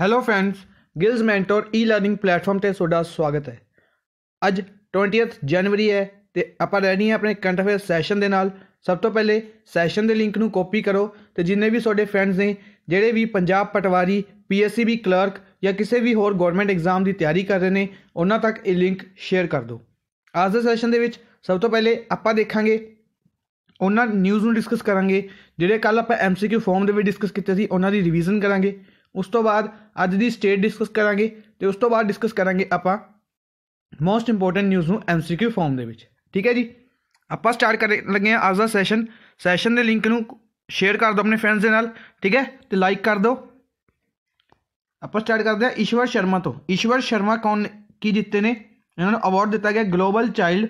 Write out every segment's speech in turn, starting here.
Hello friends Gills mentor e learning platform ਤੇ ਤੁਹਾਡਾ ਸਵਾਗਤ ਹੈ ਅੱਜ 20th ਜਨਵਰੀ ਹੈ ਤੇ ਆਪਾਂ ਰਹਿਣੀ ਹੈ ਆਪਣੇ ਕਰੰਟ ਅਫੇਅਰ ਸੈਸ਼ਨ ਦੇ ਨਾਲ ਸਭ ਤੋਂ ਪਹਿਲੇ ਸੈਸ਼ਨ ਦੇ ਲਿੰਕ ਨੂੰ ਕਾਪੀ ਕਰੋ ਤੇ ਜਿੰਨੇ ਵੀ ਤੁਹਾਡੇ ਫਰੈਂਡਸ ਨੇ ਜਿਹੜੇ ਵੀ ਪੰਜਾਬ ਪਟਵਾਰੀ ਪੀਐਸਸੀਬੀ ਕਲਰਕ ਜਾਂ ਕਿਸੇ ਵੀ ਹੋਰ ਗਵਰਨਮੈਂਟ ਐਗਜ਼ਾਮ ਦੀ ਤਿਆਰੀ ਕਰ ਰਹੇ ਨੇ ਉਹਨਾਂ ਤੱਕ ਇਹ ਲਿੰਕ ਸ਼ੇਅਰ ਕਰ ਦਿਓ ਅੱਜ ਦੇ ਸੈਸ਼ਨ ਦੇ ਵਿੱਚ ਸਭ ਤੋਂ ਪਹਿਲੇ ਆਪਾਂ ਦੇਖਾਂਗੇ ਉਹਨਾਂ ਨਿਊਜ਼ ਨੂੰ ਡਿਸਕਸ ਕਰਾਂਗੇ ਜਿਹੜੇ ਕੱਲ ਆਪਾਂ ਐਮਸੀਕਿਊ ਫਾਰਮ ਦੇ ਵਿੱਚ ਡਿਸਕਸ ਕੀਤੇ ਸੀ ਉਹਨਾਂ ਦੀ ਰਿਵੀਜ਼ਨ ਕਰਾਂਗੇ ਉਸ ਤੋਂ ਬਾਅਦ ਅੱਜ ਦੀ ਸਟੇਟ ਡਿਸਕਸ ਕਰਾਂਗੇ ਤੇ ਉਸ ਤੋਂ ਬਾਅਦ ਡਿਸਕਸ ਕਰਾਂਗੇ ਆਪਾਂ ਮੋਸਟ ਇੰਪੋਰਟੈਂਟ ਨਿਊਜ਼ ਨੂੰ ਐਮਸੀਕਿਊ ਫਾਰਮ ਦੇ ਵਿੱਚ ਠੀਕ ਹੈ ਜੀ ਆਪਾਂ ਸਟਾਰਟ ਕਰਨ ਲੱਗੇ ਆ ਅੱਜ ਦਾ ਸੈਸ਼ਨ ਸੈਸ਼ਨ ਦੇ ਲਿੰਕ ਨੂੰ ਸ਼ੇਅਰ ਕਰ ਦਿਓ ਆਪਣੇ ਫਰੈਂਡਸ ਦੇ ਨਾਲ ਠੀਕ ਹੈ ਤੇ ਲਾਈਕ ਕਰ ਦਿਓ ਆਪਾਂ ਸਟਾਰਟ ਕਰਦੇ ਆ ਈਸ਼ਵਰ ਸ਼ਰਮਾ ਤੋਂ ਈਸ਼ਵਰ ਸ਼ਰਮਾ ਕੌਣ ਕੀ ਜਿੱਤੇ ਨੇ ਇਹਨਾਂ ਨੂੰ ਅਵਾਰਡ ਦਿੱਤਾ ਗਿਆ global child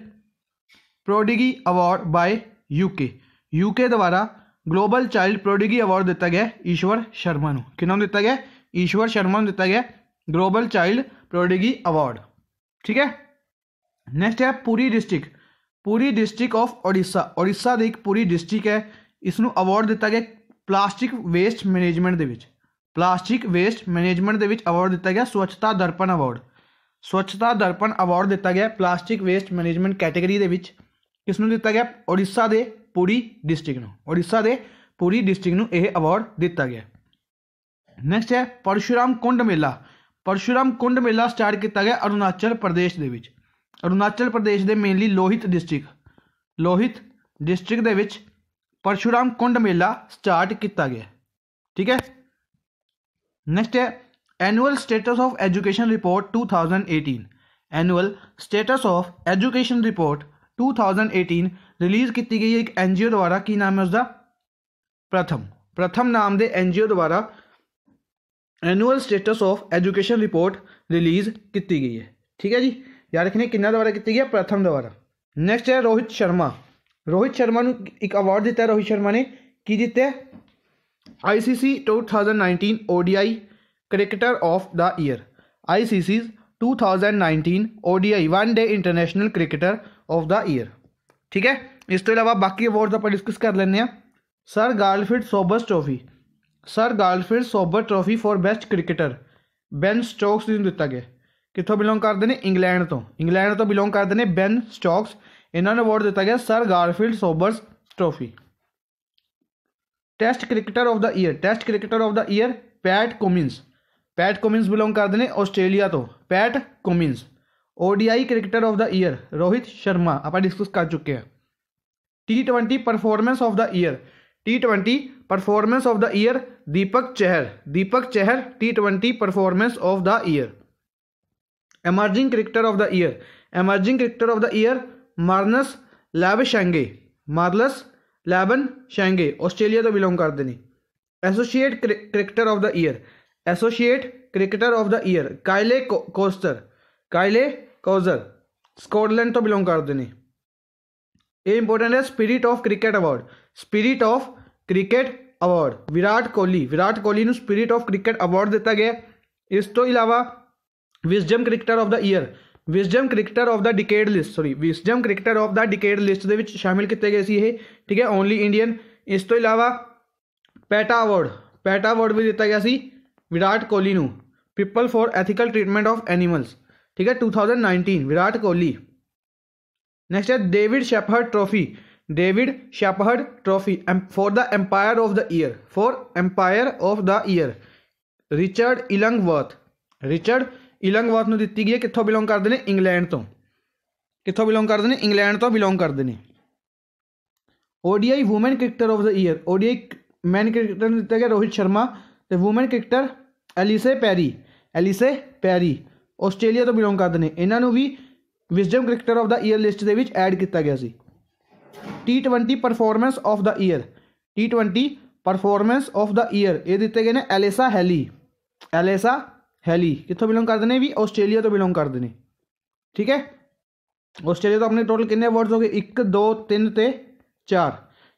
prodigy award by UK UK ਦੁਆਰਾ ग्लोबल चाइल्ड प्रोडिगी अवार्ड दिता गया ईश्वर शर्मा कि नाम दिता गया ईश्वर शर्मा दिता गया ग्लोबल चाइल्ड प्रोडिगी अवार्ड ठीक है नैक्सट है पूरी डिस्ट्रिक पूरी डिस्ट्रिक ऑफ ओडिशा ओडिशा एक पूरी डिस्ट्रिक है इसनों अवार्ड दिता गया प्लास्टिक वेस्ट मैनेजमेंट के प्लास्टिक वेस्ट मैनेजमेंट के अवार्ड दिता गया स्वच्छता दर्पण अवार्ड स्वच्छता दर्पण अवार्ड दिता गया प्लास्टिक वेस्ट मैनेजमेंट कैटेगरी के किसनों दिता गया ओडिशा के पूरी डिस्ट्रिक्ट उड़ीसा के पुरी डिस्ट्रिक्ट यह अवार्ड दिता गया नैक्सट है परशुराम कुंड मेला परशुराम कुंड मेला स्टार्ट किया गया अरुणाचल प्रदेश के अरुणाचल प्रदेश के mainly Lohit district Lohit district Parshuram Kund Mela start किया गया ठीक है नैक्सट है annual status of education report two thousand eighteen annual status of education report two thousand eighteen release की गई है एक एन जी ओ द्वारा की नाम है उसका प्रथम प्रथम नाम दे ओ द्वारा annual status of education report release की गई है ठीक है जी याद रखने किन्ना द्वारा की गई है प्रथम द्वारा नैक्सट है रोहित शर्मा रोहित शर्मा ने एक अवार्ड दिता है रोहित शर्मा ने की जीते I C C two thousand nineteen O D I cricketer of the year I C C two thousand nineteen O D I one day international cricketer of the year ठीक है इस तो अलावा बाकी अवार्ड आप डिस्कस कर लें sir Garfield Sobers trophy sir Garfield Sobers trophy for best cricketer Ben Stokes ji दिता गया कितों बिलोंग करते हैं इंग्लैंड तो इंग्लैंड तो बिलोंग करते हैं बेन स्टोक्स इन्होंने अवार्ड दिता गया sir Garfield Sobers trophy test cricketer of the year test cricketer of the year Pat Cummins Pat Cummins belong करते हैं ऑस्ट्रेलिया तो Pat Cummins ODI cricketer of the year Rohit Sharma अपन discuss कर चुके हैं T twenty performance of the year T twenty performance of the year Deepak Chahar Deepak Chahar T twenty performance of the year emerging cricketer of the year emerging cricketer of the year Marnus Labuschagne Marnus Labuschagne Australia तो belong करते नहीं associate cricketer of the year associate cricketer of the year Kyle Coetzer Kyle Coetzer Scotland तो belong करते हैं ये important है spirit of cricket award spirit of cricket award Virat Kohli Virat Kohli spirit of cricket award दिता गया इस तो इलावा Wisden cricketer of the year Wisden cricketer of the decade list sorry wisdom cricketer of the decade list के शामिल किए गए थे ठीक है ओनली इंडियन इस तो इलावा पैटा अवार्ड पैटा अवार्ड भी दिता गया सी Virat Kohli people for ethical treatment of animals ठीक है 2019 विराट कोहली नेक्स्ट है David Shepherd trophy David Shepherd trophy for the umpire of the year for umpire of the year Richard Illingworth Richard Illingworth ने दी गई है कितों बिलोंग करते हैं इंग्लैंड तो कितों बिलोंग करते हैं इंग्लैंड तो बिलोंग करते हैं ODI women cricketer of the year ODI man cricketer दिता गया रोहित शर्मा तो women cricketer Ellyse Perry Ellyse Perry Australia ਤੋਂ ਬਿਲੋਂਗ ਕਰਦੇ ਨੇ ਇਹਨਾਂ ਨੂੰ ਵੀ Wisden cricketer of the year list ਦੇ ਵਿੱਚ ਐਡ ਕੀਤਾ ਗਿਆ ਸੀ T20 performance of the year T20 performance of the year ਇਹ ਦਿੱਤੇ ਗਏ ਨੇ ਐਲੇਸਾ ਹੈਲੀ ਐਲੇਸਾ ਹੈਲੀ ਕਿੱਥੋਂ ਬਿਲੋਂਗ ਕਰਦੇ ਨੇ ਵੀ ਆਸਟ੍ਰੇਲੀਆ ਤੋਂ ਬਿਲੋਂਗ ਕਰਦੇ ਨੇ ਠੀਕ ਹੈ ਆਸਟ੍ਰੇਲੀਆ ਤੋਂ ਆਪਣੇ ਟੋਟਲ ਕਿੰਨੇ ਵਰਡਸ ਹੋ ਗਏ 1 2 3 ਤੇ 4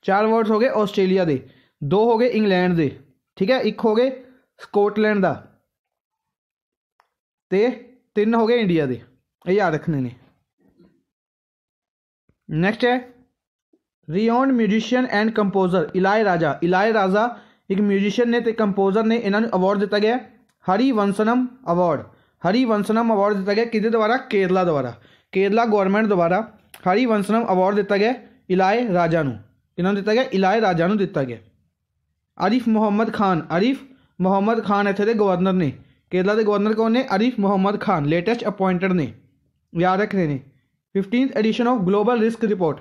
ਚਾਰ ਵਰਡਸ ਹੋ ਗਏ ਆਸਟ੍ਰੇਲੀਆ ਦੇ ਦੋ ਹੋ ਗਏ ਇੰਗਲੈਂਡ ਦੇ ਠੀਕ ਹੈ ਇੱਕ ਹੋ ਗਏ ਸਕੋਟਲੈਂਡ ਦਾ ਤੇ तीन हो गए इंडिया के याद रखने ने नैक्सट है renowned musician and composer Ilaiyaraaja Ilaiyaraaja एक म्यूजिशियन ने कंपोजर ने इन्हों अवार्ड दिता गया हरी वंसनम अवार्ड हरी वंसनम अवार्ड दिता गया कि द्वारा केरला द्वारा केरला गौरमेंट द्वारा हरी वंसनम अवार्ड दिता गया इलाय राजा इन्हों दिता गया इलाय राजा दिता गया आरिफ मुहम्मद खान आरिफ मुहम्मद खान इतने के गवर्नर ने केरला के गवर्नर कौन ने अरिफ मोहम्मद खान लेटेस्ट अपॉइंटेड ने याद रख हैं fifteen edition of global risk report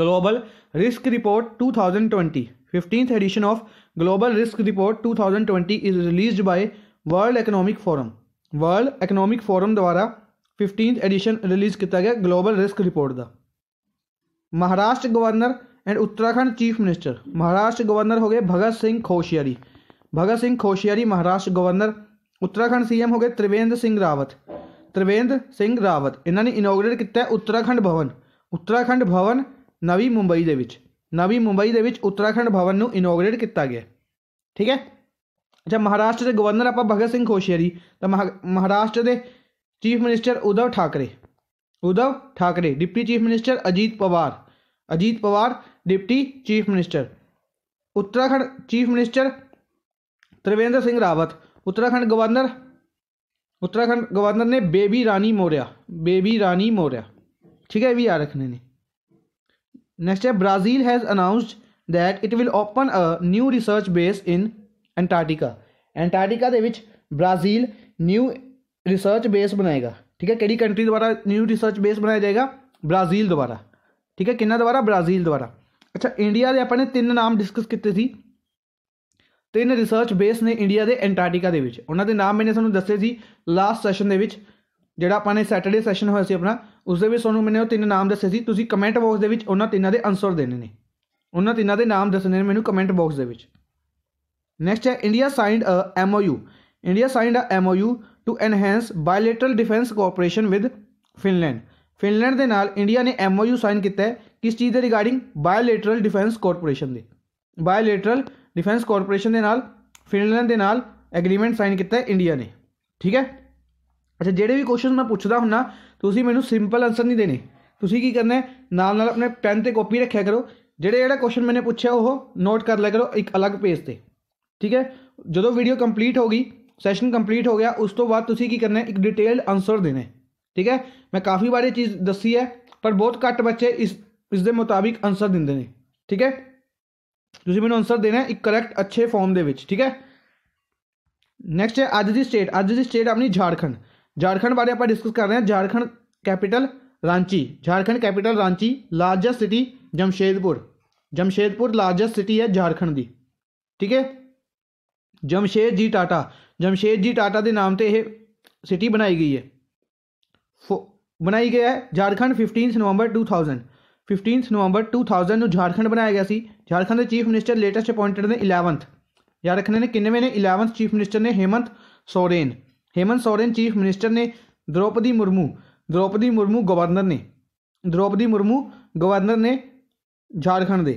global risk report 2020 fifteenth edition of global risk report 2020 is release by world economic forum world economic forum द्वारा फिफ्टीन एडिशन रिलीज किया गया ग्लोबल रिस्क रिपोर्ट का Maharashtra governor and Uttarakhand chief minister Maharashtra governor हो गए Bhagat Singh Koshyari Bhagat Singh Koshyari Maharashtra governor Uttarakhand CM ਹੋ ਗਏ ਤ੍ਰਿਵੇਂਦਰ ਸਿੰਘ ਰਾਵਤ ਤ੍ਰਿਵੇਂਦਰ ਸਿੰਘ ਰਾਵਤ ਇਹਨਾਂ ਨੇ ਇਨੋਗਰੇਟ ਕੀਤਾ ਉੱਤਰਾਖੰਡ ਭਵਨ ਉੱਤਰਾਖੰਡ ਭਵਨ ਨਵੀਂ ਮੁੰਬਈ ਦੇ ਵਿੱਚ ਨਵੀਂ ਮੁੰਬਈ ਦੇ ਵਿੱਚ ਉੱਤਰਾਖੰਡ ਭਵਨ ਨੂੰ ਇਨੋਗਰੇਟ ਕੀਤਾ ਗਿਆ ਠੀਕ ਹੈ ਅੱਛਾ ਮਹਾਰਾਸ਼ਟਰ ਦੇ ਗਵਰਨਰ ਆਪਾਂ ਭਗਤ ਸਿੰਘ ਕੋਸ਼ਿਆਰੀ ਤਾਂ ਮਹਾਰਾਸ਼ਟਰ ਦੇ chief minister Uddhav Thackeray Uddhav Thackeray deputy chief minister Ajit Pawar Ajit Pawar deputy chief minister Uttarakhand chief minister Trivendra Singh Rawat Uttarakhand governor Uttarakhand governor ने बेबी रानी मौर्या बेबी रानी मौर्या ठीक है भी याद रखने ने नेक्स्ट है Brazil has announced that it will open a new research base in Antarctica Antarctica के ब्राज़ील न्यू रिसर्च बेस बनाएगा ठीक है कई कंट्री द्वारा न्यू रिसर्च बेस बनाया जाएगा ब्राज़ील द्वारा ठीक है कि द्वारा ब्राज़ील द्वारा अच्छा इंडिया के अपने तीन नाम डिस्कस किए थे ਤਿੰਨ ਰਿਸਰਚ ਬੇਸ ਨੇ ਇੰਡੀਆ ਦੇ ਐਂਟਾਰਕਟਿਕਾ ਦੇ ਵਿੱਚ ਉਹਨਾਂ ਦੇ ਨਾਮ ਮੈਨੇ ਤੁਹਾਨੂੰ ਦੱਸੇ ਸੀ ਲਾਸਟ ਸੈਸ਼ਨ ਦੇ ਵਿੱਚ ਜਿਹੜਾ ਆਪਾਂ ਨੇ ਸੈਟਰਡੇ ਸੈਸ਼ਨ ਹੋਇਆ ਸੀ ਆਪਣਾ ਉਸ ਦੇ ਵਿੱਚ ਤੁਹਾਨੂੰ ਮੈਨੇ ਉਹ ਤਿੰਨ ਨਾਮ ਦੱਸੇ ਸੀ ਤੁਸੀਂ ਕਮੈਂਟ ਬਾਕਸ ਦੇ ਵਿੱਚ ਉਹਨਾਂ ਤਿੰਨਾਂ ਦੇ ਆਨਸਰ ਦੇਣੇ ਨੇ ਉਹਨਾਂ ਤਿੰਨਾਂ ਦੇ ਨਾਮ ਦੱਸਣੇ ਨੇ ਮੈਨੂੰ ਕਮੈਂਟ ਬਾਕਸ ਦੇ ਵਿੱਚ ਨੈਕਸਟ ਹੈ India signed a MoU India signed a MoU to enhance bilateral defence cooperation with Finland Finland ਦੇ ਨਾਲ ਇੰਡੀਆ ਨੇ ਐਮਓਯੂ ਸਾਈਨ ਕੀਤਾ ਹੈ ਕਿਸ ਚੀਜ਼ ਦੇ ਰਿਗਾਰਡਿੰਗ ਬਾਇਲੇਟਰਲ ਡਿਫੈਂਸ ਕੋਆਪਰੇਸ਼ਨ ਦੇ ਬਾਇਲੇਟਰਲ ਡਿਫੈਂਸ ਕਾਰਪੋਰੇਸ਼ਨ ਦੇ ਨਾਲ ਫਿਨਲੈਂਡ ਦੇ ਨਾਲ ਐਗਰੀਮੈਂਟ ਸਾਈਨ ਕੀਤਾ ਹੈ ਇੰਡੀਆ ਨੇ ਠੀਕ ਹੈ ਅੱਛਾ ਜਿਹੜੇ ਵੀ ਕੁਐਸਚਨ ਮੈਂ ਪੁੱਛਦਾ ਹੁੰਨਾ ਤੁਸੀਂ ਮੈਨੂੰ ਸਿੰਪਲ ਆਨਸਰ ਨਹੀਂ ਦੇਣੇ ਤੁਸੀਂ ਕੀ ਕਰਨਾ ਹੈ ਨਾਲ ਨਾਲ ਆਪਣੇ ਪੈਨ ਤੇ ਕਾਪੀ ਰੱਖਿਆ ਕਰੋ ਜਿਹੜੇ ਜਿਹੜਾ ਕੁਐਸਚਨ ਮੈਨੇ ਪੁੱਛਿਆ ਉਹ ਨੋਟ ਕਰ ਲਿਆ ਕਰੋ ਇੱਕ ਅਲੱਗ ਪੇਜ ਤੇ ਠੀਕ ਹੈ ਜਦੋਂ ਵੀਡੀਓ ਕੰਪਲੀਟ ਹੋ ਗਈ ਸੈਸ਼ਨ ਕੰਪਲੀਟ ਹੋ ਗਿਆ ਉਸ ਤੋਂ ਬਾਅਦ ਤੁਸੀਂ ਕੀ ਕਰਨਾ ਹੈ ਇੱਕ ਡਿਟੇਲਡ ਆਨਸਰ ਦੇਣਾ ਠੀਕ ਹੈ ਮੈਂ ਕਾਫੀ ਵਾਰੀ ਚੀਜ਼ ਦੱਸੀ ਹੈ ਪਰ ਬਹੁਤ ਘੱਟ ਬੱਚੇ ਇਸ ਇਸ ਦੇ ਮੁਤਾਬਿਕ ਆਨਸਰ ਦਿੰਦੇ ਨੇ ਠੀਕ ਹੈ ਤੁਸੀਂ ਮੈਨੂੰ ਆਨਸਰ ਦੇਣਾ ਹੈ ਇੱਕ ਕਰੈਕਟ ਅੱਛੇ ਫਾਰਮ ਦੇ ਵਿੱਚ ਠੀਕ ਹੈ ਨੈਕਸਟ ਹੈ ਅੱਜ ਦੀ ਸਟੇਟ ਅੱਜ ਦੀ ਸਟੇਟ ਆਪਣੀ ਝਾਰਖੰਡ ਝਾਰਖੰਡ ਬਾਰੇ ਆਪਾਂ ਡਿਸਕਸ ਕਰ ਰਹੇ ਹਾਂ Jharkhand capital Ranchi Jharkhand capital Ranchi largest city Jamshedpur Jamshedpur largest city ਹੈ ਝਾਰਖੰਡ ਦੀ ਠੀਕ ਹੈ ਜਮਸ਼ੇਦ ਜੀ ਟਾਟਾ ਜਮਸ਼ੇਦ ਜੀ ਟਾਟਾ ਦੇ ਨਾਮ ਤੇ ਇਹ ਸਿਟੀ ਬਣਾਈ ਗਈ ਹੈ ਬਣਾਈ ਗਿਆ ਹੈ ਝਾਰਖੰਡ 15 ਨਵੰਬਰ 2000 15 ਨਵੰਬਰ 2000 ਨੂੰ ਝਾਰਖੰਡ ਬਣਾਇਆ ਗਿਆ ਸੀ झारखंड के चीफ मिनिस्टर लेटेस्ट अपॉइंटेड ने इलेवंथ याद रखने ने किन्नवे ने इलेवंथ चीफ मिनिस्टर ने हेमंत सोरेन हेमंत सोरेन चीफ मिनिस्टर ने द्रौपदी मुर्मू द्रौपदी मुर्मू गवर्नर ने द्रौपदी मुर्मू गवर्नर ने झारखंड के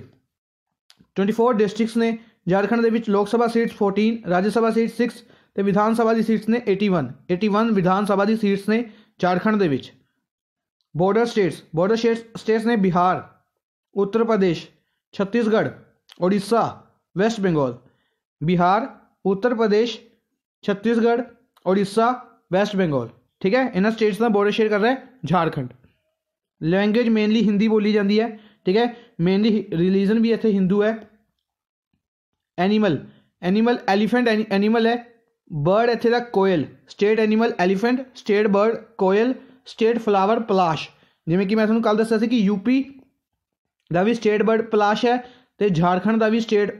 ट्वेंटी फोर डिस्ट्रिक्स ने झारखंड के Lok Sabha seats fourteen Rajya Sabha seat six तो विधानसभा की सीट्स ने eighty one eighty one Vidhan Sabha की सीट्स ने झारखंड के border states border states states ने बिहार उत्तर प्रदेश छत्तीसगढ़ उड़ीसा वेस्ट बंगाल बिहार उत्तर प्रदेश छत्तीसगढ़ उड़ीसा वेस्ट बंगाल ठीक है इन्होंने स्टेट्स का बॉर्डर शेयर कर रहा है झारखंड लैंग्वेज मेनली हिंदी बोली जाती है ठीक है मेनली रिलीजन भी इतने हिंदू है एनीमल एनीमल एलीफेंट एनीमल है बर्ड इतने का koel state animal elephant state bird koel state flower palash जिमें कि मैं थोड़ा कल दसा कि यूपी ਦਾ ਵੀ ਸਟੇਟ ਬਰਡ ਪਲਾਸ਼ ਹੈ ਤੇ ਝਾਰਖੰਡ ਦਾ ਵੀ ਸਟੇਟ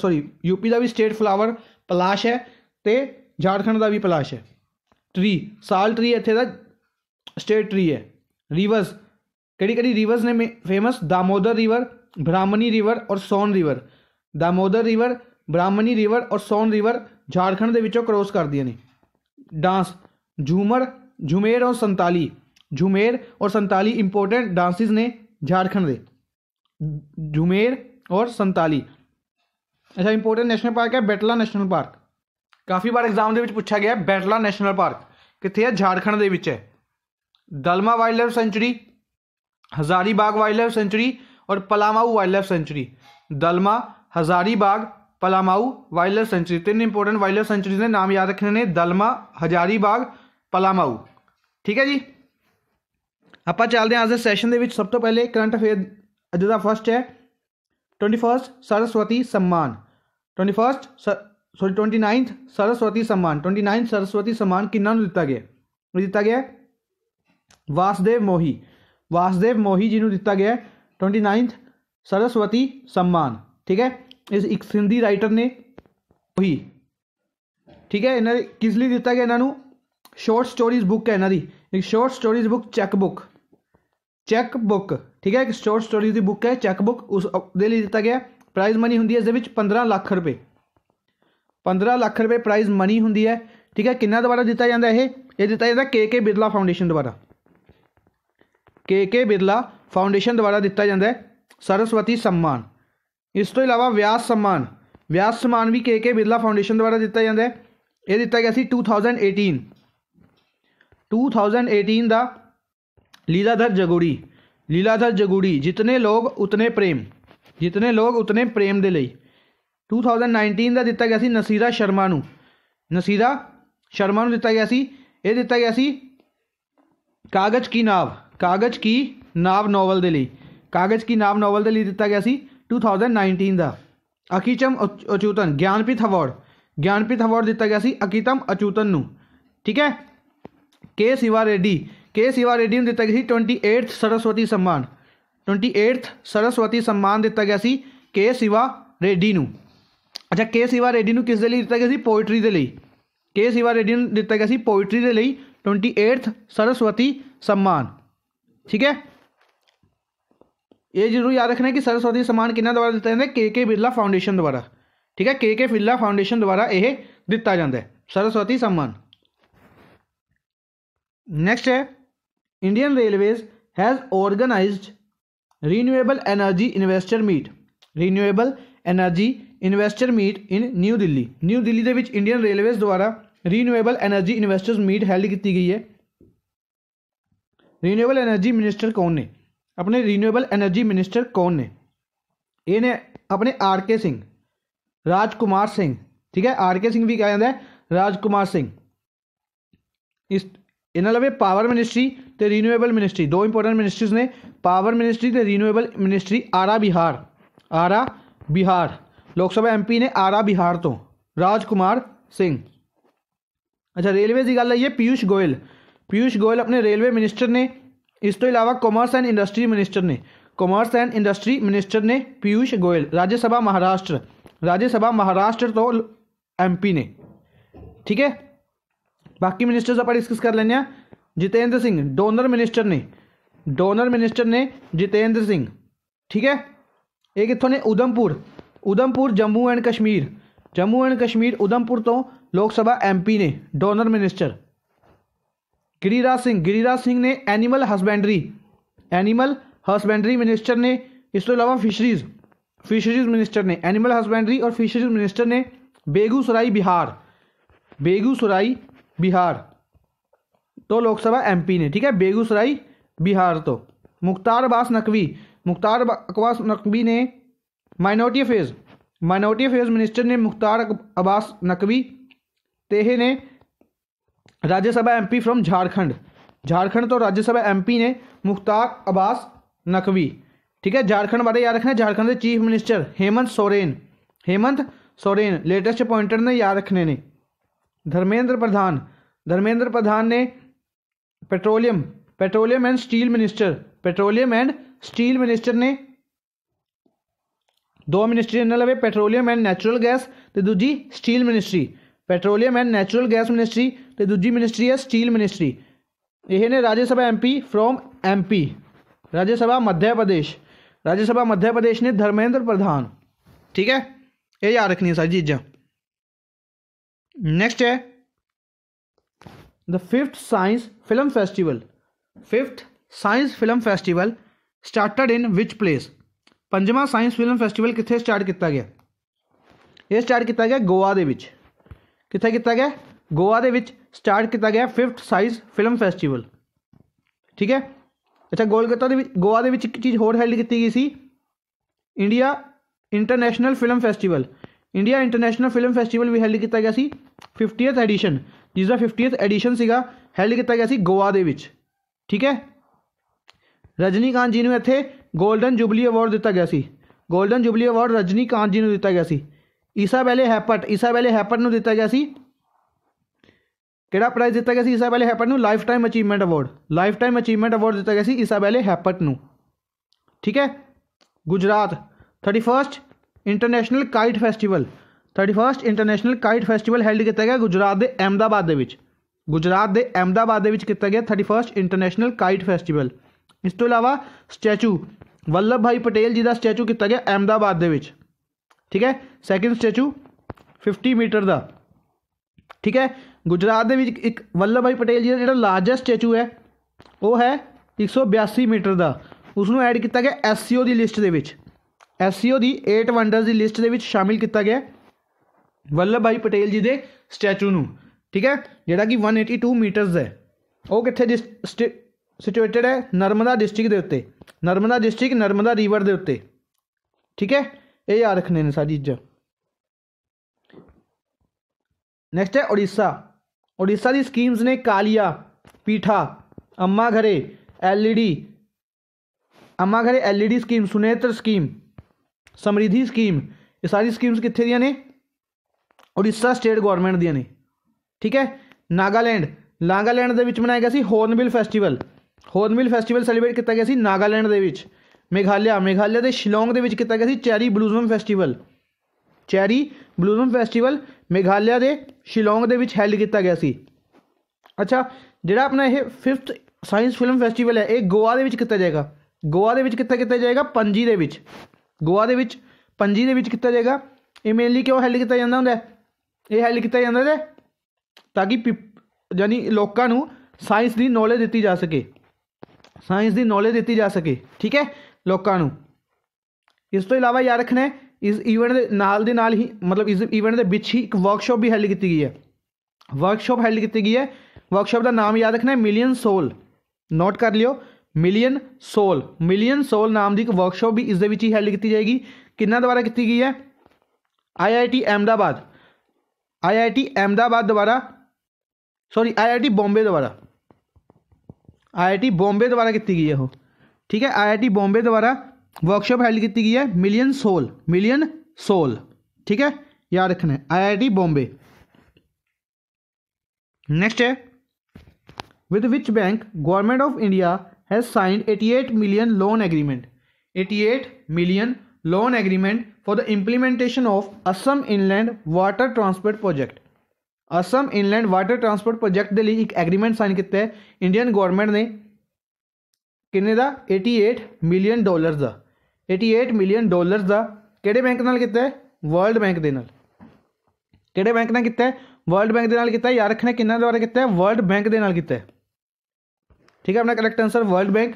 ਸੌਰੀ ਯੂਪੀ ਦਾ ਵੀ ਸਟੇਟ ਫਲਾਵਰ ਪਲਾਸ਼ ਹੈ ਤੇ ਝਾਰਖੰਡ ਦਾ ਵੀ ਪਲਾਸ਼ ਹੈ ਟਰੀ ਸਾਲ ਟ੍ਰੀ ਇੱਥੇ ਦਾ ਸਟੇਟ ਟਰੀ ਹੈ ਰਿਵਰਸ ਕਿਹੜੀ ਕਿਹੜੀ ਰਿਵਰਸ ਨੇ famous Damodar river Brahmani river ਔਰ Son river Damodar river Brahmani river ਔਰ ਸੋਨ ਰਿਵਰ ਝਾਰਖੰਡ ਦੇ ਵਿੱਚੋਂ ਕ੍ਰੋਸ ਕਰਦੀਆਂ ਨੇ ਡਾਂਸ ਝੂਮਰ ਝੁਮੇਰ ਔਰ ਸੰਤਾਲੀ ਝੁਮੇਰ ਔਰ ਸੰਤਾਲੀ ਇੰਪੋਰਟੈਂਟ ਡਾਂਸਿਸ ਨੇ ਝਾਰਖੰਡ ਦੇ जुमेर और ਸੰਤਾਲੀ ਅੱਛਾ ਇੰਪੋਰਟੈਂਟ ਨੈਸ਼ਨਲ ਪਾਰਕ ਹੈ ਬੈਟਲਾ ਨੈਸ਼ਨਲ ਪਾਰਕ ਕਾਫੀ ਵਾਰ ਐਗਜ਼ਾਮ ਦੇ ਵਿੱਚ ਪੁੱਛਿਆ ਗਿਆ ਬੈਟਲਾ ਨੈਸ਼ਨਲ ਪਾਰਕ ਕਿੱਥੇ ਹੈ ਝਾਰਖੰਡ ਦੇ ਵਿੱਚ ਹੈ Dalma wild life sanctuary Hazaribagh wild life sanctuary ਔਰ Palamau wild life sanctuary Dalma Hazaribagh Palamau wild life sanctuary ਤਿੰਨ ਇੰਪੋਰਟੈਂਟ ਵਾਈਲਡ ਲਾਈਫ ਸੈਂਚਰੀਜ਼ ਦੇ ਨਾਮ ਯਾਦ ਰੱਖਣੇ ਨੇ ਦਲਮਾ ਹਜ਼ਾਰੀਬਾਗ ਪਲਾਮਾਊ ਠੀਕ ਹੈ ਜੀ ਆਪਾਂ ਚੱਲਦੇ ਹਾਂ ਅੱਜ ਦੇ ਸੈਸ਼ਨ ਦੇ ਵਿੱਚ ਸਭ ਤੋਂ ਪਹਿਲੇ ਕਰੰਟ ਅਫੇਅਰ अजूदा फर्स्ट है twenty first Saraswati Samman twenty first sorry twenty ninth Saraswati Samman twenty ninth Saraswati सम्मान किन्ना दिता गया दिता गया वासदेव मोही वासदेव मोही जी दिता गया ट्वेंटी नाइन्थ सरस्वती सम्मान ठीक है इस एक सिंधी राइटर ने मोही ठीक है इन्हें किस लिए दिता गया इन्हों शॉर्ट स्टोरीज बुक है इन्हों ਇਹਨਾਂ ਦੀ ਇੱਕ short book book book book ठीक है एक शॉर्ट स्टोरी की बुक है चैकबुक उस दे दिता गया प्राइज मनी होंगी इस पंद्रह लख रुपये पंद्रह लख रुपये प्राइज मनी होंगी है ठीक है कि द्वारा दिता जाता है ये दिता जाता के के बिरला फाउंडेन द्वारा के के बिरला फाउंडेन द्वारा दिता जाए सरस्वती सम्मान इस तो इलावा व्यास सम्मान व्यास सम्मान भी के के बिरला फाउंडेन द्वारा दिता जाता है यह दिता गया two thousand eighteen two thousand eighteen का लीलाधर जगोड़ी ਲੀਲਾਧਰ ਜਗੂੜੀ ਜਿਤਨੇ ਲੋਗ ਉਤਨੇ ਪ੍ਰੇਮ ਜਿਤਨੇ ਲੋਗ ਉਤਨੇ ਪ੍ਰੇਮ ਦੇ ਲਈ 2019 ਦਾ ਦਿੱਤਾ ਗਿਆ ਸੀ ਨਸੀਰਾ ਸ਼ਰਮਾ ਨੂੰ ਨਸੀਰਾ ਸ਼ਰਮਾ ਨੂੰ ਦਿੱਤਾ ਗਿਆ ਸੀ ਇਹ ਦਿੱਤਾ ਗਿਆ ਸੀ ਕਾਗਜ਼ ਕੀ ਨਾਵ ਕਾਗਜ਼ ਕੀ ਨਾਵ ਨੋਵਲ ਦੇ ਲਈ ਕਾਗਜ਼ ਕੀ ਨਾਵ ਨੋਵਲ ਦੇ ਲਈ ਦਿੱਤਾ ਗਿਆ ਸੀ 2019 ਦਾ ਅਕੀਚਮ ਅਚੂਤਨ ਗਿਆਨਪੀਠ ਅਵਾਰਡ ਗਿਆਨਪੀਠ ਅਵਾਰਡ ਦਿੱਤਾ ਗਿਆ ਸੀ ਅਕੀਤਮ ਅਚੂਤਨ ਨੂੰ ਠੀਕ ਹੈ ਕੇ ਸਿਵਾ ਰੈਡੀ के सिवा रेड्डी दिता गया twenty eighth Saraswati Samman twenty eighth Saraswati सम्मान दिता गया के सिवा रेड्डी अच्छा के सिवा रेड्डी किस दिता गया पोइट्री के लिए के सिवा रेड्डी दिता गया पोइटरी के लिए ट्वेंटी एटथ सरस्वती सम्मान ठीक है ये जरूर याद रखना कि सरस्वती सम्मान कि द्वारा दिता जाता के के बिरला फाउंडेशन द्वारा ठीक है के के बिरला फाउंडेशन द्वारा यह दिता जाता है सरस्वती सम्मान नेक्स्ट है Indian railways has organise renewable energy investor meet renewable energy investor meet in new Delhi new Delhi के इंडियन रेलवेज द्वारा renewable energy investor meet held की गई है रीन्यूएबल एनर्जी मिनिस्टर कौन ने अपने रीन्यूएबल एनर्जी मिनिस्टर कौन ने ये ने अपने आर के सिंह राजकुमार सिंह ठीक है आर के सिंह भी कहा जाता है राजकुमार सिंह इस इन्होंने power ministry the renewable ministry दो इंपॉर्टेंट मिनिस्ट्रीज ने power ministry the renewable ministry Arrah Bihar Arrah Bihar Lok Sabha MP ने आरा बिहार तो राजकुमार सिंह अच्छा रेलवे की गल आई है पीयूष गोयल पीयूष गोयल अपने रेलवे मिनिस्टर ने इस तो इलावा कॉमर्स एंड इंडस्ट्री मिनिस्टर ने कॉमर्स एंड इंडस्ट्री मिनिस्टर ने पीयूष गोयल राज्यसभा महाराष्ट्र राज्यसभा महाराष्ट्र तो एमपी ने ठीक है बाकी मिनिस्टर्स आप डिस्कस कर लेने हाँ। जितेंद्र सिंह डोनर मिनिस्टर ने डोनर मिनिस्टर ने जितेंद्र सिंह ठीक है एक इतों ने उधमपुर उधमपुर जम्मू एंड कश्मीर जम्मू एंड कश्मीर उधमपुर तो लोक सभा एमपी ने डोनर मिनिस्टर गिरिराज सिंह गिरिराज सिंह ने animal husbandry animal husbandry minister ने इस तो अलावा फिशरीज फिशरीज मिनिस्टर ने एनिमल हस्बेंड्री और फिशरीज मिनिस्टर ने बेगूसराय बिहार बेगूसराय बिहार तो लोकसभा एमपी ने ठीक है बेगूसराय बिहार तो मुख्तार अब्बास नकवी मुख्तार अब्बास नकवी ने minority affairs minority affairs minister ने मुख्तार अब्बास नकवी तेहे ने राज्यसभा एमपी फ्रॉम झारखंड झारखंड तो राज्यसभा एमपी ने मुख्तार अब्बास नकवी ठीक है झारखंड वाले याद रखना झारखंड के chief minister Hemant Soren Hemant Soren latest appointed ने याद रखने ने धर्मेंद्र प्रधान धर्मेंद्र प्रधान ने petroleum petroleum and steel minister petroleum and steel minister ने दो मिनिस्ट्री जनरल लगे पेट्रोलियम एंड नेचुरल गैस तो दूजी steel ministry petroleum and natural gas ministry तो दूजी मिनिस्ट्री है स्टील मिनिस्ट्री यह ने Rajya Sabha MP from MP Rajya Sabha Madhya Pradesh Rajya Sabha Madhya Pradesh ने धर्मेंद्र प्रधान ठीक है ये याद रखनी है सारी चीज़ें नेक्स्ट है the fifth science film festival fifth science film festival start in which place Panaji science film festival कितने स्टार्ट किया गया यह स्टार्ट किया गया गोवा के कितने किया गया गोवा के स्टार्ट किया गया फिफ्थ साइंस फिल्म फेस्टिवल ठीक है अच्छा गोलकाता गोवा के चीज़ होर हेल्ड की गई सी India international film festival India international film festival भी हेल्ड किया गया सी फिफ्टीथ एडिशन ਜਿਸ ਦਾ 50th ਐਡੀਸ਼ਨ ਸੀਗਾ ਹੈਲਡ ਕੀਤਾ ਗਿਆ ਸੀ ਗੋਆ ਦੇ ਵਿੱਚ ਠੀਕ ਹੈ ਰਜਨੀਕਾਂਤ ਜੀ ਨੂੰ ਇੱਥੇ 골ਡਨ ਜੁਬਲੀ ਅਵਾਰਡ ਦਿੱਤਾ ਗਿਆ ਸੀ golden jubilee award Rajinikanth ji ਨੂੰ ਦਿੱਤਾ ਗਿਆ ਸੀ ਇਸਾਬੈਲੇ ਹੈਪਟ ਇਸਾਬੈਲੇ ਹੈਪਟ ਨੂੰ ਦਿੱਤਾ ਗਿਆ ਸੀ ਕਿਹੜਾ ਪ੍ਰਾਈਜ਼ ਦਿੱਤਾ ਗਿਆ ਸੀ ਇਸਾਬੈਲੇ ਹੈਪਟ ਨੂੰ lifetime achievement award lifetime achievement award ਦਿੱਤਾ ਗਿਆ ਸੀ ਇਸਾਬੈਲੇ ਹੈਪਟ ਨੂੰ ਠੀਕ ਹੈ Gujarat 31st international kite festival 31st international kite festival held ਕੀਤਾ ਗਿਆ ਗੁਜਰਾਤ ਦੇ ਅਹਿਮਦਾਬਾਦ ਦੇ ਵਿੱਚ ਗੁਜਰਾਤ ਦੇ ਅਹਿਮਦਾਬਾਦ ਦੇ ਵਿੱਚ ਕੀਤਾ ਗਿਆ 31st ਇੰਟਰਨੈਸ਼ਨਲ ਕਾਈਟ ਫੈਸਟੀਵਲ ਇਸ ਤੋਂ ਇਲਾਵਾ ਸਟੈਚੂ ਵੱਲਭ ਭਾਈ ਪਟੇਲ ਜੀ ਦਾ ਸਟੈਚੂ ਕੀਤਾ ਗਿਆ ਅਹਿਮਦਾਬਾਦ ਦੇ ਵਿੱਚ ਠੀਕ ਹੈ ਸੈਕਿੰਡ ਸਟੈਚੂ 50 ਮੀਟਰ ਦਾ ਠੀਕ ਹੈ ਗੁਜਰਾਤ ਦੇ ਵਿੱਚ ਇੱਕ ਵੱਲਭ ਭਾਈ ਪਟੇਲ ਜੀ ਦਾ ਜਿਹੜਾ ਲਾਰਜੈਸਟ ਸਟੈਚੂ ਹੈ ਉਹ ਹੈ 182 ਮੀਟਰ ਦਾ ਉਸ ਨੂੰ ਐਡ ਕੀਤਾ ਗਿਆ ਐਸਸੀਓ ਦੀ ਲਿਸਟ ਦੇ ਵਿੱਚ ਐਸਸੀਓ ਦੀ 8 ਵੰਡਰਸ ਦੀ ਲਿਸਟ ਦੇ ਵਿੱਚ ਸ਼ਾਮਿਲ ਕੀਤਾ ਗਿਆ वल्लभ भाई पटेल जी दे स्टैचू न ठीक है जोड़ा कि वन एटी टू मीटर है वह कितने डिस् स्टे सिचुएटड है नर्मदा डिस्ट्रिक्ट उत्ते नर्मदा डिस्ट्रिक्ट नर्मदा रिवर के उत्ते ठीक है ये याद रखने सारी चीज़ नैक्सट है उड़ीसा उड़ीसा की स्कीम्स ने कालिया पीठा अम्मा Ghare L E D Ama Ghare L E D scheme Sunetra scheme Samruddhi scheme ये सारी स्कीम्स कितने दिया ने ਉੜੀਸਾ ਸਟੇਟ ਗਵਰਨਮੈਂਟ ਦੀਆਂ ਨੇ ਠੀਕ ਹੈ ਨਾਗਾਲੈਂਡ ਨਾਗਾਲੈਂਡ ਦੇ ਵਿੱਚ ਮਨਾਇਆ ਗਿਆ ਸੀ hornbill festival hornbill festival celebrate ਕੀਤਾ ਗਿਆ ਸੀ ਨਾਗਾਲੈਂਡ ਦੇ ਵਿੱਚ ਮੇਘਾਲਿਆ ਮੇਘਾਲਿਆ ਦੇ ਸ਼ਿਲੋਂਗ ਦੇ ਵਿੱਚ ਕੀਤਾ ਗਿਆ ਸੀ cherry blossom festival cherry blossom festival Meghalaya ਦੇ ਸ਼ਿਲੋਂਗ ਦੇ ਵਿੱਚ ਹੈਲਡ ਕੀਤਾ ਗਿਆ ਸੀ ਅੱਛਾ ਜਿਹੜਾ ਆਪਣਾ ਇਹ 5th ਸਾਇੰਸ ਫਿਲਮ ਫੈਸਟੀਵਲ ਹੈ ਇਹ ਗੋਆ ਦੇ ਵਿੱਚ ਕੀਤਾ ਜਾਏਗਾ ਗੋਆ ਦੇ ਵਿੱਚ ਕਿੱਥੇ ਕੀਤਾ ਜਾਏਗਾ ਪੰਜੀ ਦੇ ਵਿੱਚ ਗੋਆ ਦੇ ਵਿੱਚ ਪੰਜੀ ਦੇ ਵਿੱਚ ਕੀਤਾ ਜਾਏਗਾ ਇਹ ਮੇਨਲੀ ਕਿਉਂ ਹੈਲਡ ਕੀਤਾ ਜਾਂਦਾ ਹੁੰਦਾ ਹੈ ਇਹ ਹੈ ਕੀਤਾ ਜਾਂਦਾ ਤੇ ਤਾਂ ਕਿ ਯਾਨੀ ਲੋਕਾਂ ਨੂੰ ਸਾਇੰਸ ਦੀ ਨੌਲੇਜ ਦਿੱਤੀ ਜਾ ਸਕੇ ਸਾਇੰਸ ਦੀ ਨੌਲੇਜ ਦਿੱਤੀ ਜਾ ਸਕੇ ਠੀਕ ਹੈ ਲੋਕਾਂ ਨੂੰ ਇਸ ਤੋਂ ਇਲਾਵਾ ਯਾਦ ਰੱਖਣਾ ਇਸ ਇਵੈਂਟ ਦੇ ਨਾਲ ਦੇ ਨਾਲ ਹੀ ਮਤਲਬ ਇਸ ਇਵੈਂਟ ਦੇ ਵਿੱਚ ਹੀ ਇੱਕ ਵਰਕਸ਼ਾਪ ਵੀ ਹੈਲਡ ਕੀਤੀ ਗਈ ਹੈ ਵਰਕਸ਼ਾਪ ਹੈਲਡ ਕੀਤੀ ਗਈ ਹੈ ਵਰਕਸ਼ਾਪ ਦਾ ਨਾਮ ਯਾਦ ਰੱਖਣਾ ਮਿਲੀਅਨ ਸੋਲ ਨੋਟ ਕਰ ਲਿਓ ਮਿਲੀਅਨ ਸੋਲ ਮਿਲੀਅਨ ਸੋਲ ਨਾਮ ਦੀ ਇੱਕ ਵਰਕਸ਼ਾਪ ਵੀ ਇਸ ਦੇ ਵਿੱਚ ਹੀ ਹੈਲਡ ਕੀਤੀ ਜਾਏਗੀ ਕਿੰਨਾ ਦੁਆਰਾ ਕੀਤੀ ਗਈ ਹੈ ਆਈਆਈਟੀ ਅਹਿਮਦਾਬਾਦ आईआईटी अहमदाबाद द्वारा सॉरी आईआईटी बॉम्बे द्वारा आईआईटी बॉम्बे द्वारा कितनी की है हो ठीक है आईआईटी बॉम्बे द्वारा वर्कशॉप हेल्ड कितनी की है मिलियन सोल मिलियन सोल ठीक है याद रखना है आईआईटी बॉम्बे नेक्स्ट है with which bank government of India has signed 88 million loan agreement 88 million loan agreement for the implementation of Assam inland water transport project Assam inland water transport project के लिए एक agreement sign किया है इंडियन गवर्नमेंट ने किन्ने का eighty eight million dollar का eighty eight million dollar का कि बैंक न किया वर्ल्ड बैंक के नाल कि बैंक ने किया वर्ल्ड बैंक के नाल किया याद रखना कि द्वारा किया वर्ल्ड बैंक के नाल किया ठीक है अपना correct answer world bank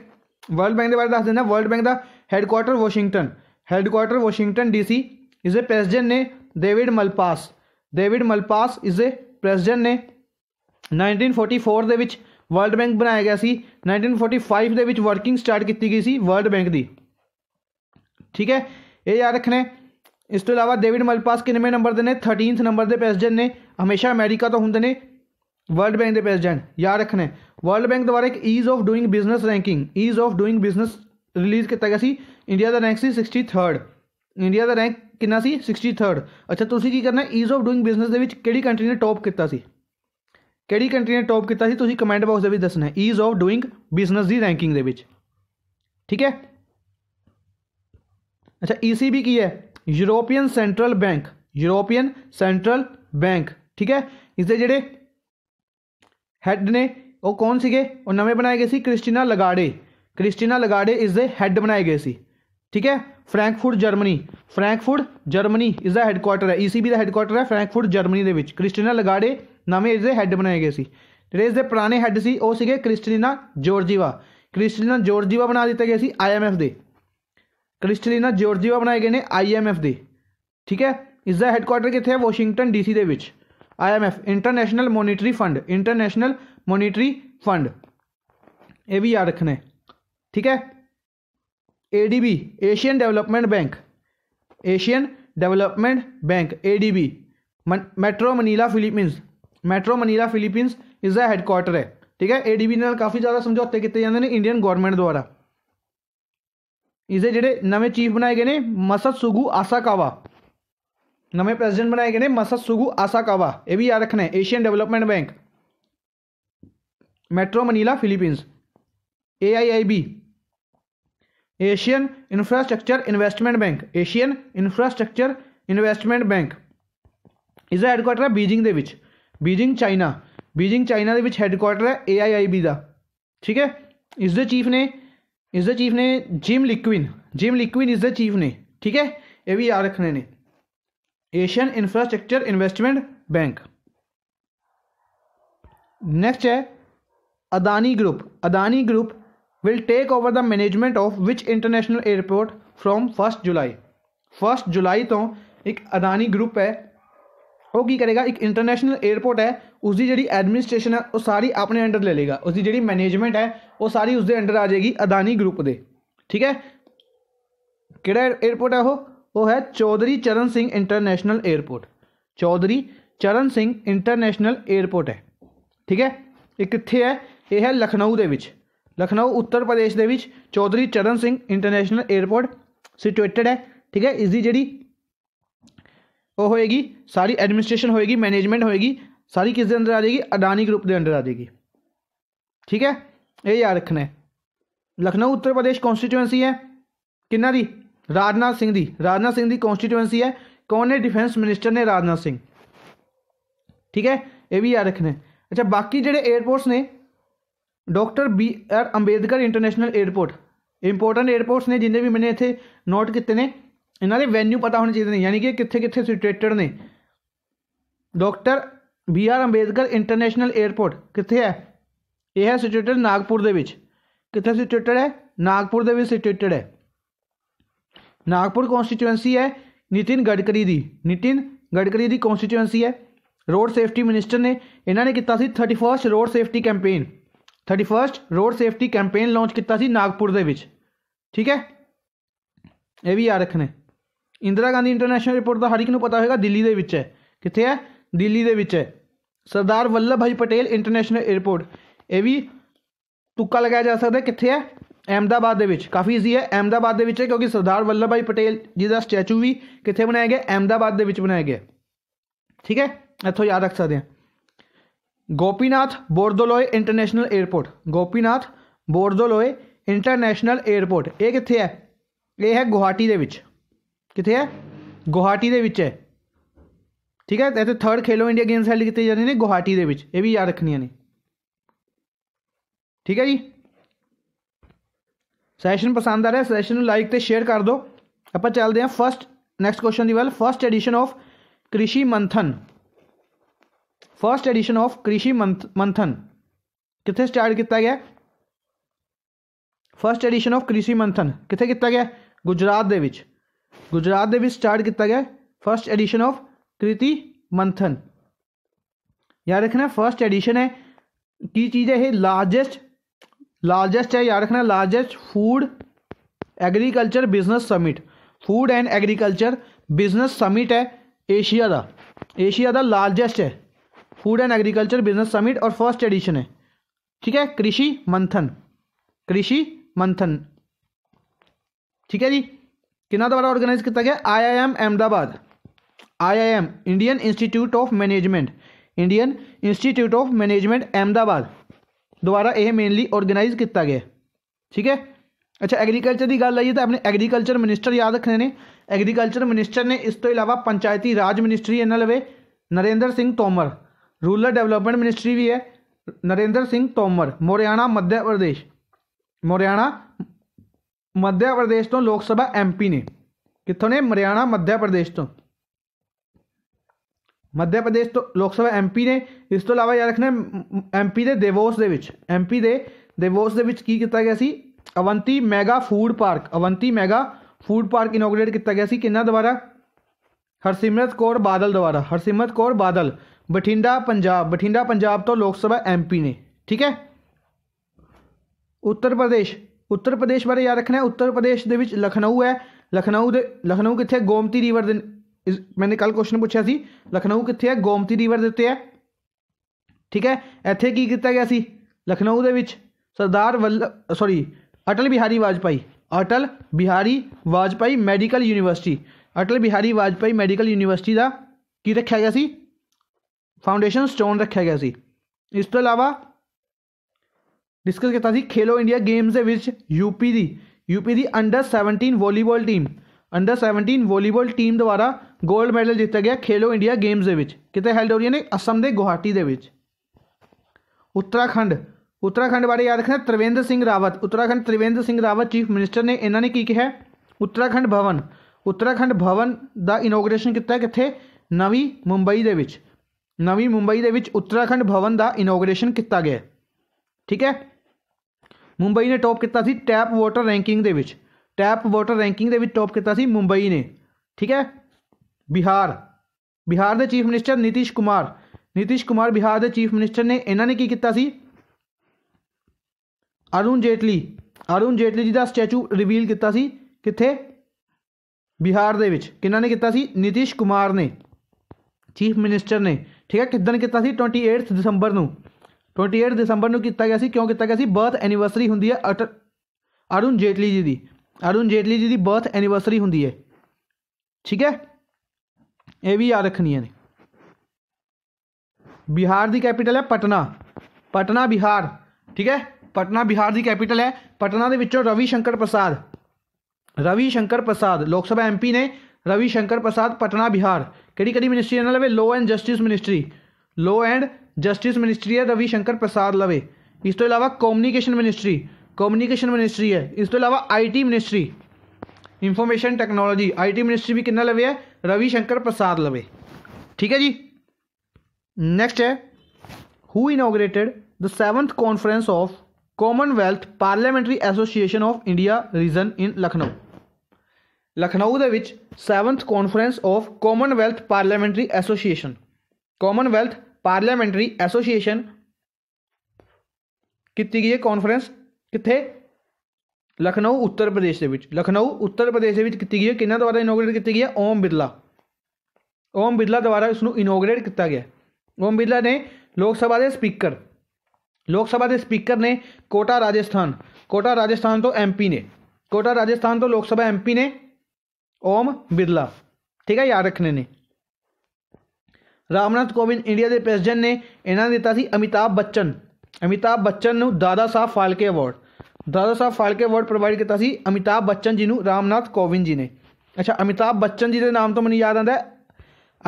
world bank के बारे दस देना वर्ल्ड बैंक का headquarter Washington headquarter Washington DC इसे प्रेसिडेंट ने डेविड मलपास डेविड मलपास इसे प्रेजिडेंट ने 1944 दे विच वर्ल्ड बैंक बनाया गया नाइनटीन फोर्टी फाइव विच वर्किंग स्टार्ट की गई सी वर्ल्ड बैंक की ठीक है ये याद रखना है इस तो अलावा डेविड मलपास किन्नवे नंबर देने थर्टीनथ नंबर के प्रेसिडेंट ने हमेशा अमेरिका तो होंगे ने वर्ल्ड बैंक के प्रेजिडेंट याद रखना है वर्ल्ड बैंक द्वारा एक ease of doing business ranking ease of doing business release किया गया इंडिया का रैंक से सिक्सटी थर्ड इंडिया का रैंक कि सिक्सटी थर्ड अच्छा तुम्हें तो की करना ease of doing business country ने टॉप किया कि कंट्री ने टॉप किया कमेंट बॉक्स के दसना ईज़ ऑफ डूइंग बिजनेस की रैंकिंग ठीक है अच्छा ई सी बी की है European central bank European central bank ठीक है इसके जेडे हैड ने वो कौन सके नवे बनाए गए थे क्रिस्टिना लगाड़े क्रिस्टीना लगाड़े इसके हैड बनाए गए थे ਠੀਕ ਹੈ ਫ੍ਰੈਂਕਫurt ਜਰਮਨੀ ਫ੍ਰੈਂਕਫurt ਜਰਮਨੀ ਇਸ e ਦਾ ਹੈੱਡਕੁਆਰਟਰ ਹੈ ECB ਦਾ ਹੈੱਡਕੁਆਰਟਰ ਹੈ ਫ੍ਰੈਂਕਫurt ਜਰਮਨੀ ਦੇ ਵਿੱਚ ਕ੍ਰਿਸਟੀਨਾ ਲਗਾੜੇ ਨਵੇਂ ਇਸ ਦੇ ਹੈੱਡ ਬਣਾਏ ਗਏ ਸੀ ਜਿਹੜੇ ਇਸ ਦੇ ਪੁਰਾਣੇ ਹੈੱਡ ਸੀ ਉਹ ਸੀਗੇ ਕ੍ਰਿਸਟੀਨਾ ਜੋਰਜੀਵਾ ਕ੍ਰਿਸਟੀਨਾ ਜੋਰਜੀਵਾ ਬਣਾ ਦਿੱਤੇ ਗਏ ਸੀ IMF ਦੇ ਕ੍ਰਿਸਟੀਨਾ ਜੋਰਜੀਵਾ ਬਣਾਏ ਗਏ ਨੇ IMF ਦੇ ਠੀਕ ਹੈ ਇਸ ਦਾ ਹੈੱਡਕੁਆਰਟਰ ਕਿੱਥੇ ਹੈ ਵਾਸ਼ਿੰਗਟਨ ਡੀਸੀ ਦੇ ਵਿੱਚ IMF international monetary fund international monetary fund ਇਹ ਵੀ ਯਾਦ ਰੱਖਣਾ ਹੈ ਠੀਕ ਹੈ ADB Asian development bank Asian development bank ADB metro Manila Philippines metro Manila Philippines is the headquarter है ठीक है एडीबी ने काफ़ी ज़्यादा समझौते किए जाते हैं इंडियन गोरमेंट द्वारा इसे जेडे नवे चीफ बनाए गए ने मसद सुगु आसाकावा नवे प्रेसिडेंट बनाए गए ने मसद सुगु आसाकावा ये भी याद रखना है Asian development bank metro Manila Philippines A I I B Asian infrastructure investment bank Asian infrastructure investment bank इसका हैडकुआटर है Beijing Beijing China Beijing China headquarter है ए आई आई बी का ठीक है इस दे चीफ ने इस the chief ने जिम लिक्विन जिम लिक्विन इस दे चीफ ने ठीक है ये भी याद रखने ने Asian infrastructure investment bank next है Adani group Adani group will take over the management of which international airport from first July first July तो एक अदानी ग्रुप है ਉਹ ਕੀ ਕਰੇਗਾ ਇੱਕ ਇੰਟਰਨੈਸ਼ਨਲ 에ਅਰਪੋਰਟ ਹੈ ਉਸ ਦੀ ਜਿਹੜੀ ਐਡਮਿਨਿਸਟ੍ਰੇਸ਼ਨ ਹੈ ਉਹ ਸਾਰੀ ਆਪਣੇ ਅੰਡਰ ਲੈ ਲੇਗਾ ਉਸ ਦੀ ਜਿਹੜੀ ਮੈਨੇਜਮੈਂਟ ਹੈ ਉਹ ਸਾਰੀ ਉਸ ਦੇ ਅੰਡਰ ਆ ਜਾਏਗੀ ਅਦਾਨੀ ਗਰੁੱਪ ਦੇ ਠੀਕ ਹੈ ਕਿਹੜਾ 에ਅਰਪੋਰਟ ਹੈ ਉਹ ਉਹ ਹੈ ਚੌਧਰੀ ਚਰਨ ਸਿੰਘ ਇੰਟਰਨੈਸ਼ਨਲ 에ਅਰਪੋਰਟ ਚੌਧਰੀ ਚਰਨ ਸਿੰਘ ਇੰਟਰਨੈਸ਼ਨਲ 에ਅਰਪੋਰਟ ਹੈ ਠੀਕ ਹੈ ਇਹ ਕਿੱਥੇ ਹੈ ਇਹ ਹੈ ਲਖਨਊ ਦੇ ਵਿੱਚ ਲਖਨਊ ਉੱਤਰ ਪ੍ਰਦੇਸ਼ ਦੇ ਵਿੱਚ ਚੌਧਰੀ ਚਰਨ ਸਿੰਘ ਇੰਟਰਨੈਸ਼ਨਲ 에ਅਰਪੋਰਟ ਸਿਚੁਏਟਡ ਹੈ ਠੀਕ ਹੈ ਇਸ ਦੀ ਜਿਹੜੀ ਉਹ ਹੋਏਗੀ ਸਾਰੀ ਐਡਮਿਨਿਸਟ੍ਰੇਸ਼ਨ ਹੋਏਗੀ ਮੈਨੇਜਮੈਂਟ ਹੋਏਗੀ ਸਾਰੀ ਕਿਸ ਦੇ ਅੰਦਰ ਆ ਜਾਏਗੀ ਅਡਾਨੀ ਗਰੁੱਪ ਦੇ ਅੰਦਰ ਆ ਜਾਏਗੀ ਠੀਕ ਹੈ ਇਹ ਯਾਦ ਰੱਖਣਾ ਹੈ ਲਖਨਊ ਉੱਤਰ ਪ੍ਰਦੇਸ਼ ਕਨਸਟੀਟਿਊਐਂਸੀ ਹੈ ਕਿੰਨਾ ਦੀ ਰਾਜਨਾਥ ਸਿੰਘ ਦੀ ਰਾਜਨਾਥ ਸਿੰਘ ਦੀ ਕਨਸਟੀਟਿਊਐਂਸੀ ਹੈ ਕੌਣ ਨੇ ਡਿਫੈਂਸ ਮਿਨਿਸਟਰ ਨੇ ਰਾਜਨਾਥ ਸਿੰਘ ਠੀਕ ਹੈ ਇਹ ਵੀ ਯਾਦ ਰੱਖਣਾ ਹੈ ਅੱਛਾ ਬਾਕੀ ਜਿਹੜੇ 에ਅਰਪੋਰਟਸ ਨੇ doctor B R Ambedkar international airport important airports ਨੇ ਜਿੰਨੇ ਵੀ ਮੈਨੇ ਇੱਥੇ ਨੋਟ ਕੀਤੇ ਨੇ ਇਹਨਾਂ ਦੇ ਵੈਨਿਊ ਪਤਾ ਹੋਣੇ ਚਾਹੀਦੇ ਨੇ ਯਾਨੀ ਕਿ ਕਿੱਥੇ ਕਿੱਥੇ ਸਿਚੁਏਟਡ ਨੇ doctor B R Ambedkar international airport ਕਿੱਥੇ ਹੈ ਇਹ ਹੈ ਸਿਚੁਏਟਡ ਨਾਗਪੁਰ ਦੇ ਵਿੱਚ ਕਿੱਥੇ ਸਿਚੁਏਟਡ ਹੈ ਨਾਗਪੁਰ ਦੇ ਵਿੱਚ ਸਿਚੁਏਟਡ ਹੈ ਨਾਗਪੁਰ ਕਨਸਟੀਚੁਐਂਸੀ ਹੈ ਨਿਤਿਨ ਗਡਕਰੀ ਦੀ ਨਿਤਿਨ ਗਡਕਰੀ ਦੀ ਕਨਸਟੀਚੁਐਂਸੀ ਹੈ ਰੋਡ ਸੇਫਟੀ ਮਿਨਿਸਟਰ ਨੇ ਇਹਨਾਂ ਨੇ ਕੀਤਾ ਸੀ 31st road safety campaign 31st road safety campaign launch ਕੀਤਾ ਸੀ ਨਾਗਪੁਰ ਦੇ ਵਿੱਚ ਠੀਕ ਹੈ ਇਹ ਵੀ ਯਾਦ ਰੱਖਣੇ ਇੰਦਰਾ ਗਾਂਧੀ ਇੰਟਰਨੈਸ਼ਨਲ ਰਿਪੋਰਟ ਦਾ ਹਰ ਇੱਕ ਨੂੰ ਪਤਾ ਹੋਵੇਗਾ ਦਿੱਲੀ ਦੇ ਵਿੱਚ ਹੈ ਕਿੱਥੇ ਹੈ ਦਿੱਲੀ ਦੇ ਵਿੱਚ ਹੈ ਸਰਦਾਰ ਵੱਲਭ ਭਾਈ ਪਟੇਲ ਇੰਟਰਨੈਸ਼ਨਲ 에ਅਰਪੋਰਟ ਇਹ ਵੀ ਤੁੱਕਾ ਲਗਾਇਆ ਜਾ ਸਕਦਾ ਕਿੱਥੇ ਹੈ ਅਹਿਮਦਾਬਾਦ ਦੇ ਵਿੱਚ ਕਾਫੀ ਈਜ਼ੀ ਹੈ ਅਹਿਮਦਾਬਾਦ ਦੇ ਵਿੱਚ ਹੈ ਕਿਉਂਕਿ ਸਰਦਾਰ ਵੱਲਭ ਭਾਈ ਪਟੇਲ ਜੀ ਦਾ ਸਟੈਚੂ ਵੀ ਕਿੱਥੇ ਬਣਾਇਆ ਗਿਆ ਅਹਿਮਦਾਬਾਦ ਦੇ ਵਿੱਚ ਬਣਾਇਆ ਗਿਆ ਠੀਕ ਹੈ ਇੱਥੋਂ ਯਾਦ ਰੱਖ ਸਕਦੇ ਹਾਂ Gopinath Bordoloi international airport Gopinath Bordoloi international airport ਇਹ ਕਿੱਥੇ ਹੈ ਇਹ ਹੈ ਗੁਹਾਟੀ ਦੇ ਵਿੱਚ ਕਿੱਥੇ ਹੈ ਗੁਹਾਟੀ ਦੇ ਵਿੱਚ ਹੈ ਠੀਕ ਹੈ ਇੱਥੇ 3rd ਖੇਲੋ ਇੰਡੀਆ ਗੇਮਸ ਹੈਲਡ ਕੀਤੀ ਜਾਂਦੀ ਨੇ ਗੁਹਾਟੀ ਦੇ ਵਿੱਚ ਇਹ ਵੀ ਯਾਦ ਰੱਖਣੀਆਂ ਨੇ ਠੀਕ ਹੈ ਜੀ ਸੈਸ਼ਨ ਪਸੰਦ ਆ ਰਿਹਾ ਸੈਸ਼ਨ ਨੂੰ ਲਾਈਕ ਤੇ ਸ਼ੇਅਰ ਕਰ ਦਿਓ ਆਪਾਂ ਚੱਲਦੇ ਹਾਂ ਫਰਸਟ ਨੈਕਸਟ ਕੁਐਸਚਨ ਦੀ ਵੱਲ ਫਰਸਟ ਐਡੀਸ਼ਨ ਆਫ ਕ੍ਰਿਸ਼ੀ ਮੰਥਨ फर्स्ट एडिशन ऑफ कृषि मंथन कितने स्टार्ट किया गया फर्स्ट एडिशन ऑफ कृषि मंथन कितने किया गया गुजरात के गुजरात के स्टार्ट किया गया फर्स्ट एडिशन ऑफ कृति मंथन याद रखना फर्स्ट एडिशन है की चीज़ है ये लार्जेस्ट लार्जेस्ट है याद रखना largest food agriculture business summit food and agriculture business summit है एशिया का एशिया का लार्जेस्ट है food and agriculture business summit और फर्स्ट एडिशन है ठीक है कृषि मंथन कृषि मंथन ठीक है जी किना द्वारा ऑर्गेनाइज किया गया IIM Ahmedabad IIM Indian institute of management Indian institute of management Ahmedabad द्वारा यह मेनली ऑर्गेनाइज किया गया ठीक है अच्छा की गल ਗੱਲ ਆਈ तो अपने एग्रीकल्चर मिनिस्टर याद रखने ने एग्रीकल्चर मिनिस्टर ने इस तो इलावा पंचायती राज मिनिस्टरी ਇਹਨਾਂ लवे Narendra Singh Tomar rural development ministry भी है नरेंद्र सिंह तोमर मोरियाना मध्य प्रदेश मोरियाना मध्य प्रदेश तो लोग सभा एम पी ने कितों ने मरियाना मध्य प्रदेश तो मध्य प्रदेश तो सभा एम पी ने इस तो अलावा याद रखना एमपी दे देवोस दे एमपी दे देवोस दे की किया गया सी Avanti mega food park Avanti mega food park inaugurate किया गया सी कि द्वारा हरसिमरत कौर बादल द्वारा हरसिमरत कौर बादल ਬਠਿੰਡਾ ਪੰਜਾਬ ਬਠਿੰਡਾ ਪੰਜਾਬ ਤੋਂ ਲੋਕ ਸਭਾ ਐਮਪੀ ਨੇ ਠੀਕ ਹੈ ਉੱਤਰ ਪ੍ਰਦੇਸ਼ ਉੱਤਰ ਪ੍ਰਦੇਸ਼ ਬਾਰੇ ਯਾਦ ਰੱਖਣਾ ਹੈ ਉੱਤਰ ਪ੍ਰਦੇਸ਼ ਦੇ ਵਿੱਚ ਲਖਨਊ ਹੈ ਲਖਨਊ ਦੇ ਲਖਨਊ ਕਿੱਥੇ ਗੋਮਤੀ ਰਿਵਰ ਦੇ ਮੈਨੇ ਕੱਲ ਕੁਐਸਚਨ ਪੁੱਛਿਆ ਸੀ ਲਖਨਊ ਕਿੱਥੇ ਹੈ ਗੋਮਤੀ ਰਿਵਰ ਦੇ ਉੱਤੇ ਹੈ ਠੀਕ ਹੈ ਇੱਥੇ ਕੀ ਕੀਤਾ ਗਿਆ ਸੀ ਲਖਨਊ ਦੇ ਵਿੱਚ ਸਰਦਾਰ ਵੱਲ sorry Atal Bihari Vajpayee Atal Bihari Vajpayee medical university Atal Bihari Vajpayee medical university ਦਾ ਕੀ ਰੱਖਿਆ ਗਿਆ ਸੀ फाउंडेशन स्टोन रखा गया सी इस तो अलावा डिस्कस किया खेलो इंडिया गेम्स के विच यूपी दी यूपी दी under seventeen volleyball team under seventeen volleyball team द्वारा गोल्ड मैडल जीता गया खेलो इंडिया गेम्स के कितने हेल्ड हो रही ने असम के गुवाहाटी के उत्तराखंड उत्तराखंड बारे याद रखना त्रिवेंद्र सिंह रावत उत्तराखंड त्रिवेंद्र सिंह रावत चीफ मिनिस्टर ने ने की कहा उत्तराखंड भवन उत्तराखंड भवन का इनोग्रेसन किया कितने नवी मुंबई के ਨਵੀਂ ਮੁੰਬਈ ਦੇ ਵਿੱਚ ਉੱਤਰਾਖੰਡ ਭਵਨ ਦਾ ਇਨੋਗ੍ਰੇਸ਼ਨ ਕੀਤਾ ਗਿਆ ਠੀਕ ਹੈ ਮੁੰਬਈ ਨੇ ਟੌਪ ਕੀਤਾ ਸੀ ਟੈਪ ਵਾਟਰ ਰੈਂਕਿੰਗ ਦੇ ਵਿੱਚ ਟੈਪ ਵਾਟਰ ਰੈਂਕਿੰਗ ਦੇ ਵਿੱਚ ਟੌਪ ਕੀਤਾ ਸੀ ਮੁੰਬਈ ਨੇ ਠੀਕ ਹੈ ਬਿਹਾਰ ਬਿਹਾਰ ਦੇ ਚੀਫ ਮਿਨਿਸਟਰ ਨਿਤਿਸ਼ ਕੁਮਾਰ ਨਿਤਿਸ਼ ਕੁਮਾਰ ਬਿਹਾਰ ਦੇ ਚੀਫ ਮਿਨਿਸਟਰ ਨੇ ਇਹਨਾਂ ਨੇ ਕੀ ਕੀਤਾ ਸੀ ਅਰੁਣ ਜੇਟਲੀ ਅਰੁਣ ਜੇਟਲੀ ਜੀ ਦਾ ਸਟੈਚੂ ਰਿਵੀਲ ਕੀਤਾ ਸੀ ਕਿੱਥੇ ਬਿਹਾਰ ਦੇ ਵਿੱਚ ਕਿਹਨਾਂ ਨੇ ਕੀਤਾ ਸੀ ਨਿਤਿਸ਼ ਕੁਮਾਰ ਨੇ ਚੀਫ ਮਿਨਿਸਟਰ ਨੇ ਠੀਕ ਹੈ ਕਿਦਨ ਕੀਤਾ ਸੀ 28th ਦਸੰਬਰ ਨੂੰ 28 ਦਸੰਬਰ ਨੂੰ ਕੀਤਾ ਗਿਆ ਸੀ ਕਿਉਂ ਕੀਤਾ ਗਿਆ ਸੀ ਬਰਥ ਐਨੀਵਰਸਰੀ ਹੁੰਦੀ ਹੈ ਅਰੁਣ ਜੇਟਲੀ ਜੀ ਦੀ ਅਰੁਣ ਜੇਟਲੀ ਜੀ ਦੀ ਬਰਥ ਐਨੀਵਰਸਰੀ ਹੁੰਦੀ ਹੈ ਠੀਕ ਹੈ ਇਹ ਵੀ ਯਾਦ ਰੱਖਣੀਆਂ ਨੇ ਬਿਹਾਰ ਦੀ ਕੈਪੀਟਲ ਹੈ ਪਟਨਾ ਪਟਨਾ ਬਿਹਾਰ ਠੀਕ ਹੈ ਪਟਨਾ ਬਿਹਾਰ ਦੀ ਕੈਪੀਟਲ ਹੈ ਪਟਨਾ ਦੇ ਵਿੱਚੋਂ ਰਵੀ ਸ਼ੰਕਰ ਪ੍ਰਸਾਦ ਰਵੀ ਸ਼ੰਕਰ ਪ੍ਰਸਾਦ ਲੋਕ ਸਭਾ ਐਮਪੀ ਨੇ रविशंकर प्रसाद पटना बिहार कड़ी कड़ी मिनिस्ट्री है लवे law and justice ministry law and justice ministry है रविशंकर प्रसाद लवे इस तुम अलावा कम्युनिकेशन मिनिस्ट्री कम्युनिकेशन मिनिस्ट्री है इस तुम अलावा IT ministry information technology IT ministry भी कि लवे है रविशंकर प्रसाद लवे ठीक है जी नेक्स्ट है who inaugurated the seventh conference of commonwealth parliamentary association of India region in Lucknow Lucknow ਦੇ ਵਿੱਚ 7th conference of commonwealth parliamentary association commonwealth parliamentary association ਕੀਤੀ ਗਈ ਹੈ ਕਾਨਫਰੰਸ ਕਿੱਥੇ ਲਖਨਊ ਉੱਤਰ ਪ੍ਰਦੇਸ਼ ਦੇ ਵਿੱਚ ਲਖਨਊ ਉੱਤਰ ਪ੍ਰਦੇਸ਼ ਦੇ ਵਿੱਚ ਕੀਤੀ ਗਈ ਹੈ ਕਿਹਨਾਂ ਦੁਆਰਾ ਇਨੋਗ੍ਰੇਟ ਕੀਤੀ ਗਈ ਹੈ ਓਮ ਬਿਰਲਾ ਓਮ ਬਿਰਲਾ ਦੁਆਰਾ ਇਸ ਨੂੰ ਇਨੋਗ੍ਰੇਟ ਕੀਤਾ ਗਿਆ ਓਮ ਬਿਰਲਾ ਨੇ ਲੋਕ ਸਭਾ ਦੇ ਸਪੀਕਰ ਲੋਕ ਸਭਾ ਦੇ ਸਪੀਕਰ ਨੇ ਕੋਟਾ ਰਾਜਸਥਾਨ ਕੋਟਾ ਰਾਜਸਥਾਨ ਤੋਂ ਐਮਪੀ ਨੇ ਕੋਟਾ ਰਾਜਸਥਾਨ ਤੋਂ ਲੋਕ ਸਭਾ ਐਮਪੀ ਨੇ ओम बिरला ਠੀਕ ਹੈ ਯਾਦ ਰੱਖਣੇ ਨੇ ਰਾਮਨਾਥ ਕੋਵਿੰਦ ਇੰਡੀਆ ਦੇ ਪ੍ਰੈਜ਼ੀਡੈਂਟ ਨੇ ਇਹਨਾਂ ਦਿੱਤਾ ਸੀ ਅਮਿਤਾਬ ਬੱਚਨ ਅਮਿਤਾਬ ਬੱਚਨ ਨੂੰ ਦਾਦਾ ਸਾਹਿਬ ਫਾਲਕੇ ਅਵਾਰਡ ਦਾਦਾ ਸਾਹਿਬ ਫਾਲਕੇ ਅਵਾਰਡ ਪ੍ਰੋਵਾਈਡ ਕੀਤਾ ਸੀ ਅਮਿਤਾਬ ਬੱਚਨ ਜੀ ਨੂੰ ਰਾਮਨਾਥ ਕੋਵਿੰਦ ਜੀ ਨੇ ਅੱਛਾ ਅਮਿਤਾਬ ਬੱਚਨ ਜੀ ਦੇ ਨਾਮ ਤੋਂ ਮੈਨੂੰ ਯਾਦ ਆਉਂਦਾ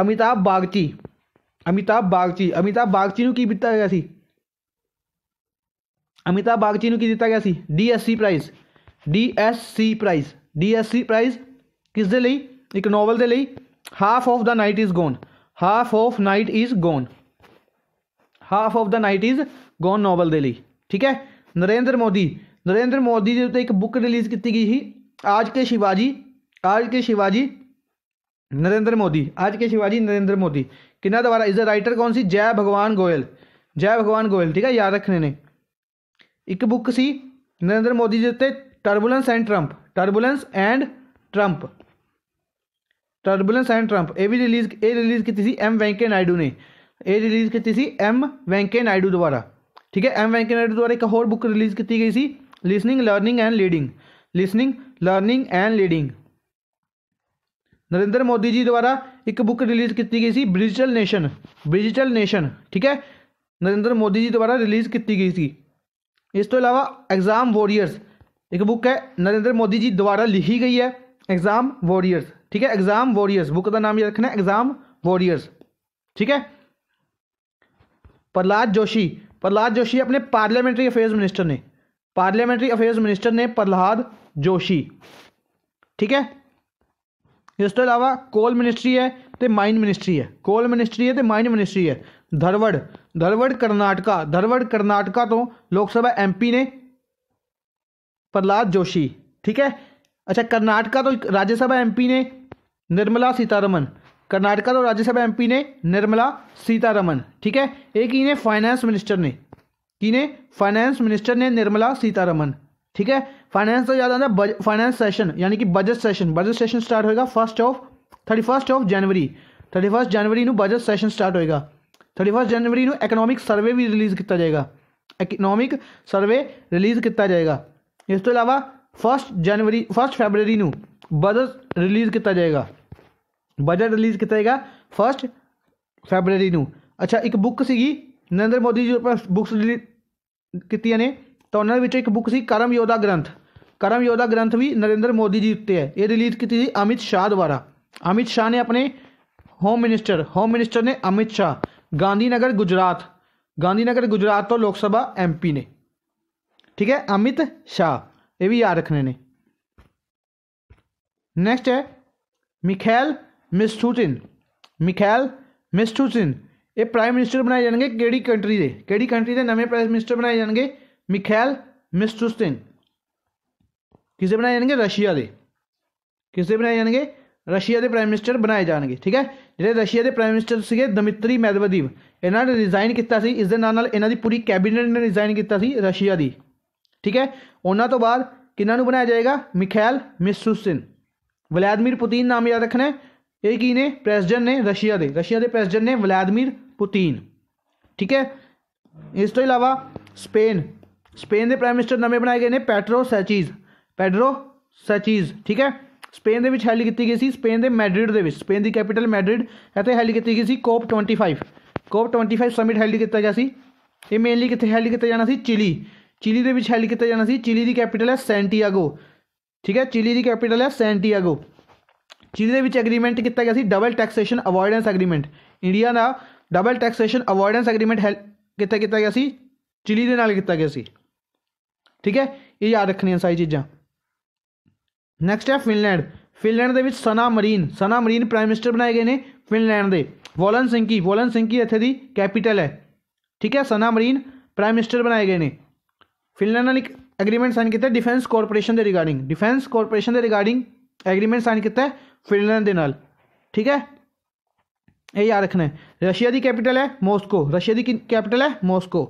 ਅਮਿਤਾਬ ਬਾਗਚੀ ਅਮਿਤਾਬ ਬਾਗਚੀ ਅਮਿਤਾਬ ਬਾਗਚੀ ਨੂੰ ਕੀ ਦਿੱਤਾ ਗਿਆ ਸੀ ਅਮਿਤਾਬ ਬਾਗਚੀ ਨੂੰ ਕੀ ਦਿੱਤਾ ਗਿਆ ਸੀ DSC prize DSC prize DSC prize किस दे एक नॉवल ਨੋਵਲ ਦੇ ਲਈ half of the night is gone half of night is gone half of the night is gone ठीक है नरेंद्र मोदी नरेंद्र मोदी जी उत्ते एक बुक रिलीज की गई ही आज के शिवाजी आज के शिवाजी नरेंद्र मोदी आज के शिवाजी नरेंद्र मोदी किन्ना द्वारा इज अ राइटर कौन सी जय भगवान गोयल जय भगवान गोयल ठीक है याद रखने ने एक बुक सी नरेंद्र मोदी जी उत्ते turbulence and Trump turbulence and Trump turbulence and Trump ए भी रिलीज ए रिलीज की थी एम वेंकैया नायडू ने ए रिलीज की थी एम वेंकैया नायडू द्वारा ठीक है एम वेंकैया नायडू द्वारा एक और बुक रिलीज की गई थी listening learning and leading listening learning and leading Narendra Modi ji द्वारा एक बुक रिलीज की गई थी ब्रिजिटल नेशन ब्रिजिटल नेशन ठीक है नरेंद्र मोदी जी द्वारा रिलीज की गई थी इस तो अलावा एग्ज़ाम वॉरियर्स एक बुक है नरेंद्र मोदी जी द्वारा लिखी गई है एग्ज़ाम वॉरियर्स ठीक है एग्जाम वॉरियर्स बुक का नाम याद रखना एग्जाम वॉरियर्स ठीक है प्रहलाद जोशी प्रहलाद जोशी अपने पार्लियामेंट्री अफेयर्स मिनिस्टर ने पार्लियामेंट्री अफेयर्स मिनिस्टर ने प्रहलाद जोशी ठीक है इस तो अलावा कोल मिनिस्ट्री है तो माइन मिनिस्ट्री है कोल मिनिस्ट्री है तो माइन मिनिस्ट्री है धरवड़ धरवड़ कर्नाटका धरवड़ कर्नाटका तो लोकसभा एमपी ने प्रहलाद जोशी ठीक है अच्छा कर्नाटका तो राज्यसभा एमपी ने निर्मला सीतारमन कर्नाटका तो राज्यसभा एमपी ने निर्मला सीतारमन ठीक है एक ही ने फाइनेंस मिनिस्टर ने की ने फाइनेंस मिनिस्टर ने निर्मला सीतारमन ठीक है फाइनेंस तो याद आता है फाइनेंस सेशन यानी कि budget session budget session start होएगा first of thirty first of January thirty first January budget budget start होएगा थर्टी 31 जनवरी ਨੂੰ ਇਕਨੋਮਿਕ ਸਰਵੇ ਵੀ ਰਿਲੀਜ਼ ਕੀਤਾ ਜਾਏਗਾ ਇਕਨੋਮਿਕ ਸਰਵੇ ਰਿਲੀਜ਼ ਕੀਤਾ ਜਾਏਗਾ ਇਸ ਤੋਂ अलावा फर्स्ट जनवरी फर्स्ट फरवरी ਨੂੰ बजट रिलीज किया जाएगा बजट रिलीज किया गया फस्ट फैबररी अच्छा एक बुक सी नरेंद्र मोदी जी बुक्स रिलीज की ने तो उन्होंने तो एक बुक सी करम योद्धा ग्रंथ करम योद्धा ग्रंथ भी नरेंद्र मोदी जी उत्ते है ये रिलीज की अमित शाह द्वारा अमित शाह ने अपने होम मिनिस्टर होम मिनिस्टर ने अमित शाह गांधीनगर गुजरात गांधीनगर गुजरात तो लोग सभा एम पी ने ठीक है अमित शाह ये भी याद रखने ने नेक्स्ट है मिखैल ਮਿਸ ਮਿਖੈਲ ਮਿਸ ਮਿਸਟੂਟਿਨ ਇਹ ਪ੍ਰਾਈਮ ਮਿਨਿਸਟਰ ਬਣਾਏ ਜਾਣਗੇ ਕਿਹੜੀ ਕੰਟਰੀ ਦੇ ਕਿਹੜੀ ਕੰਟਰੀ ਦੇ ਨਵੇਂ ਪ੍ਰਾਈਮ ਮਿਨਿਸਟਰ ਬਣਾਏ ਜਾਣਗੇ ਮਿਖੈਲ ਮਿਸ ਮਿਸਟੂਟਿਨ ਕਿਸੇ ਬਣਾਏ ਜਾਣਗੇ ਰਸ਼ੀਆ ਦੇ ਕਿਸੇ ਬਣਾਏ ਜਾਣਗੇ ਰਸ਼ੀਆ ਦੇ ਪ੍ਰਾਈਮ ਮਿਨਿਸਟਰ ਬਣਾਏ ਜਾਣਗੇ ਠੀਕ ਹੈ ਜਿਹੜੇ ਰਸ਼ੀਆ ਦੇ ਪ੍ਰਾਈਮ ਮਿਨਿਸਟਰ ਸੀਗੇ ਦਮਿਤਰੀ ਮੈਦਵਦੀਵ ਇਹਨਾਂ ਨੇ ਰਿਜ਼ਾਈਨ ਕੀਤਾ ਸੀ ਇਸ ਦੇ ਨਾਲ ਨਾਲ ਇਹਨਾਂ ਦੀ ਪੂਰੀ ਕੈਬਨਿਟ ਨੇ ਰਿਜ਼ਾਈਨ ਕੀਤਾ ਸੀ ਰਸ਼ੀਆ ਦੀ ਠੀਕ ਹੈ ਉਹਨਾਂ ਤੋਂ ਬਾਅਦ ਕਿਹਨਾਂ ਨੂੰ ਬਣਾਇਆ ਜਾਏਗਾ ਮਿਖਾਇਲ ਮਿਸੂਸਿਨ ਵਲਾਦੀਮੀਰ ਪੁਤਿਨ ਨਾਮ ਯਾਦ ਰੱਖਣਾ एक ही ने प्रेसिडेंट ਨੇ ਰਸ਼ੀਆ ਦੇ ਰਸ਼ੀਆ ਦੇ ਪ੍ਰੈਜ਼ੀਡੈਂਟ ਨੇ ਵਲਾਦੀਮੀਰ ਪੁਤਿਨ ਠੀਕ ਹੈ ਇਸ ਤੋਂ ਇਲਾਵਾ ਸਪੇਨ ਸਪੇਨ ਦੇ ਪ੍ਰਾਈਮ ਮਿਨਿਸਟਰ ਨਵੇਂ ਬਣਾਏ ਗਏ ਨੇ ਪੈਟਰੋ ਸੈਚੀਜ਼ ਪੈਡਰੋ ਸੈਚੀਜ਼ ਠੀਕ ਹੈ ਸਪੇਨ ਦੇ ਵਿੱਚ ਹੈਲੀ ਕੀਤੀ ਗਈ ਸੀ ਸਪੇਨ ਦੇ ਮੈਡਰਿਡ ਦੇ ਵਿੱਚ ਸਪੇਨ ਦੀ ਕੈਪੀਟਲ ਮੈਡਰਿਡ ਇੱਥੇ ਹੈਲੀ ਕੀਤੀ ਗਈ ਸੀ ਕੋਪ 25 ਕੋਪ 25 ਸਮਿਟ ਹੈਲੀ ਕੀਤਾ ਗਿਆ ਸੀ ਇਹ ਮੇਨਲੀ ਕਿੱਥੇ ਹੈਲੀ ਕੀਤਾ ਜਾਣਾ ਸੀ ਚਿਲੀ ਚਿਲੀ ਦੇ ਵਿੱਚ ਹੈਲੀ ਕੀਤਾ ਜਾਣਾ ਸੀ ਚਿਲੀ ਦੀ ਕੈਪੀਟਲ ਹੈ ਸੈਂਟੀਆਗੋ ਠੀਕ ਹੈ ਚਿਲੀ ਦੀ ਕੈਪੀਟਲ ਹੈ ਸੈਂਟੀਆਗੋ ਜਿਹਦੇ ਵਿੱਚ ਐਗਰੀਮੈਂਟ ਕੀਤਾ ਗਿਆ ਸੀ double taxation avoidance agreement India ਦਾ ਡਬਲ ਟੈਕਸੇਸ਼ਨ ਅਵੋਇਡੈਂਸ ਐਗਰੀਮੈਂਟ ਕਿੱਥੇ ਕੀਤਾ ਗਿਆ ਸੀ ਚਿਲੀ ਦੇ ਨਾਲ ਕੀਤਾ ਗਿਆ ਸੀ ਠੀਕ ਹੈ ਇਹ ਯਾਦ ਰੱਖਣੀਆਂ ਸਾਰੀ ਚੀਜ਼ਾਂ ਨੈਕਸਟ ਹੈ ਫਿਨਲੈਂਡ ਫਿਨਲੈਂਡ ਦੇ ਵਿੱਚ Sanna Marin Sanna Marin prime minister ਬਣਾਏ ਗਏ ਨੇ ਫਿਨਲੈਂਡ ਦੇ ਵੋਲਨ ਸਿੰਕੀ ਵੋਲਨ ਸਿੰਕੀ ਇੱਥੇ ਦੀ ਕੈਪੀਟਲ ਹੈ ਠੀਕ ਹੈ ਸਨਾ ਮਰੀਨ ਪ੍ਰਾਈਮ ਮਿਨਿਸਟਰ ਬਣਾਏ ਗਏ ਨੇ ਫਿਨਲੈਂਡ ਨਾਲ ਇੱਕ ਐਗਰੀਮੈਂਟ ਸਾਈਨ ਕੀਤਾ ਡਿਫੈਂਸ ਕਾਰਪੋਰੇਸ਼ਨ ਦੇ ਰਿਗਾਰਡਿੰਗ ਡਿਫੈਂਸ ਕਾਰਪੋਰੇਸ਼ਨ ਦੇ ਰਿਗਾਰਡਿੰਗ ਐਗਰੀਮੈਂਟ ਸਾਈਨ ਕੀਤਾ फिनलैंड के ठीक है ये याद रखना है रशिया की कैपिटल है मोस्को रशिया की कैपिटल है Moscow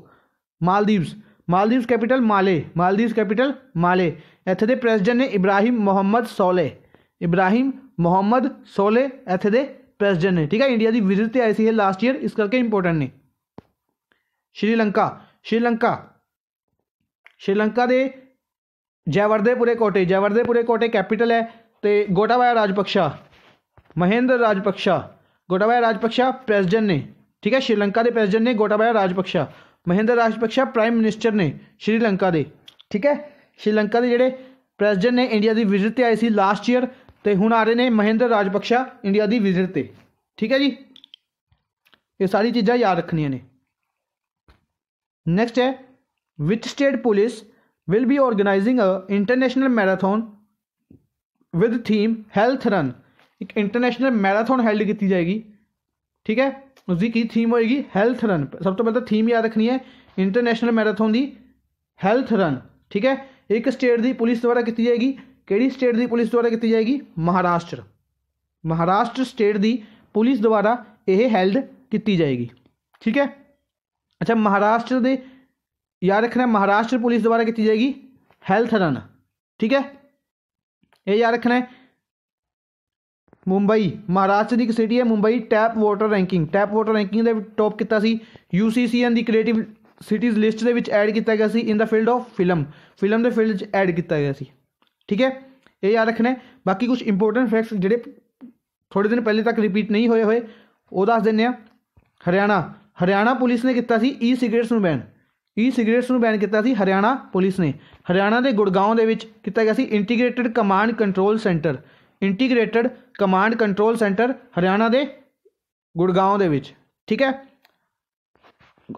Maldives Maldives capital Male Maldives capital Male इतने के प्रेसिडेंट ने इब्राहिम मोहम्मद सोले इब्राहिम मोहम्मद सोले इतने के प्रेसिडेंट ने ठीक है इंडिया की विजिट पर आए थे लास्ट ईयर इस करके इंपोर्टेंट ने श्रीलंका श्रीलंका श्रीलंका के जयवर्देपुरे कोटे जयवर्देपुरे कोटे कैपिटल है ਤੇ ਗੋਟਾਬਾਇਆ ਰਾਜਪਕਸ਼ਾ ਮਹਿੰਦਰ ਰਾਜਪਕਸ਼ਾ ਗੋਟਾਬਾਇਆ ਰਾਜਪਕਸ਼ਾ ਪ੍ਰੈਜ਼ੀਡੈਂਟ ਨੇ ਠੀਕ ਹੈ ਸ਼੍ਰੀਲੰਕਾ ਦੇ ਪ੍ਰੈਜ਼ੀਡੈਂਟ ਨੇ ਗੋਟਾਬਾਇਆ ਰਾਜਪਕਸ਼ਾ ਮਹਿੰਦਰ ਰਾਜਪਕਸ਼ਾ ਪ੍ਰਾਈਮ ਮਿਨਿਸਟਰ ਨੇ ਸ਼੍ਰੀਲੰਕਾ ਦੇ ਠੀਕ ਹੈ ਸ਼੍ਰੀਲੰਕਾ ਦੇ ਜਿਹੜੇ ਪ੍ਰੈਜ਼ੀਡੈਂਟ ਨੇ ਇੰਡੀਆ ਦੀ ਵਿਜ਼ਿਟ ਤੇ ਆਏ ਸੀ ਲਾਸਟ ਈਅਰ ਤੇ ਹੁਣ ਆ ਰਹੇ ਨੇ ਮਹਿੰਦਰ ਰਾਜਪਕਸ਼ਾ ਇੰਡੀਆ ਦੀ ਵਿਜ਼ਿਟ ਤੇ ਠੀਕ ਹੈ ਜੀ ਇਹ ਸਾਰੀ ਚੀਜ਼ਾਂ ਯਾਦ ਰੱਖਣੀਆਂ ਨੇ ਨੈਕਸਟ ਹੈ ਵਿਚ state police will be organising uh international marathon with theme health run एक इंटरनेशनल मैराथन हेल्ड की जाएगी ठीक है उसकी की थीम होएगी हेल्थ रन सब तो पहले तो थीम याद रखनी है इंटरनेशनल मैराथन की हेल्थ रन ठीक है एक स्टेट की पुलिस द्वारा की जाएगी कि स्टेट की पुलिस द्वारा की जाएगी महाराष्ट्र महाराष्ट्र स्टेट की पुलिस द्वारा यह हेल्ड की जाएगी ठीक है अच्छा महाराष्ट्र के याद रखना महाराष्ट्र पुलिस द्वारा की जाएगी हेल्थ रन ठीक है ਇਹ ਯਾਦ ਰੱਖਣਾ ਹੈ ਮੁੰਬਈ ਮਹਾਰਾਸ਼ਟਰ ਦੀ ਇੱਕ ਸਿਟੀ ਹੈ Mumbai tap water ranking tap water ranking ਦੇ ਟੌਪ ਕੀਤਾ ਸੀ ਯੂਸੀਸੀਐਨ ਦੀ ਕ੍ਰੀਏਟਿਵ ਸਿਟੀਜ਼ ਲਿਸਟ ਦੇ ਵਿੱਚ ਐਡ ਕੀਤਾ ਗਿਆ ਸੀ in the field of film film ਦੇ ਫੀਲਡ 'ਚ ਐਡ ਕੀਤਾ ਗਿਆ ਸੀ ਠੀਕ ਹੈ ਇਹ ਯਾਦ ਰੱਖਣਾ ਬਾਕੀ ਕੁਝ ਇੰਪੋਰਟੈਂਟ ਫੈਕਟਸ ਜਿਹੜੇ ਥੋੜੇ ਦਿਨ ਪਹਿਲੇ ਤੱਕ ਰਿਪੀਟ ਨਹੀਂ ਹੋਏ ਹੋਏ ਉਹ ਦੱਸ ਦਿੰਨੇ ਆ ਹਰਿਆਣਾ ਹਰਿਆਣਾ ਪੁਲਿਸ ਨੇ ਕੀਤਾ ਸੀ ਈ ਸਿਗਰਟਸ ਨੂੰ ਬੈਨ ਈ ਸਿਗਰੇਟਸ ਨੂੰ ਬੈਨ ਕੀਤਾ ਸੀ ਹਰਿਆਣਾ ਪੁਲਿਸ ਨੇ ਹਰਿਆਣਾ ਦੇ ਗੁੜਗਾਉਂ ਦੇ ਵਿੱਚ ਕੀਤਾ ਗਿਆ ਸੀ integrated command control centre integrated command control centre Haryana ਦੇ ਗੁੜਗਾਉਂ ਦੇ ਵਿੱਚ ਠੀਕ ਹੈ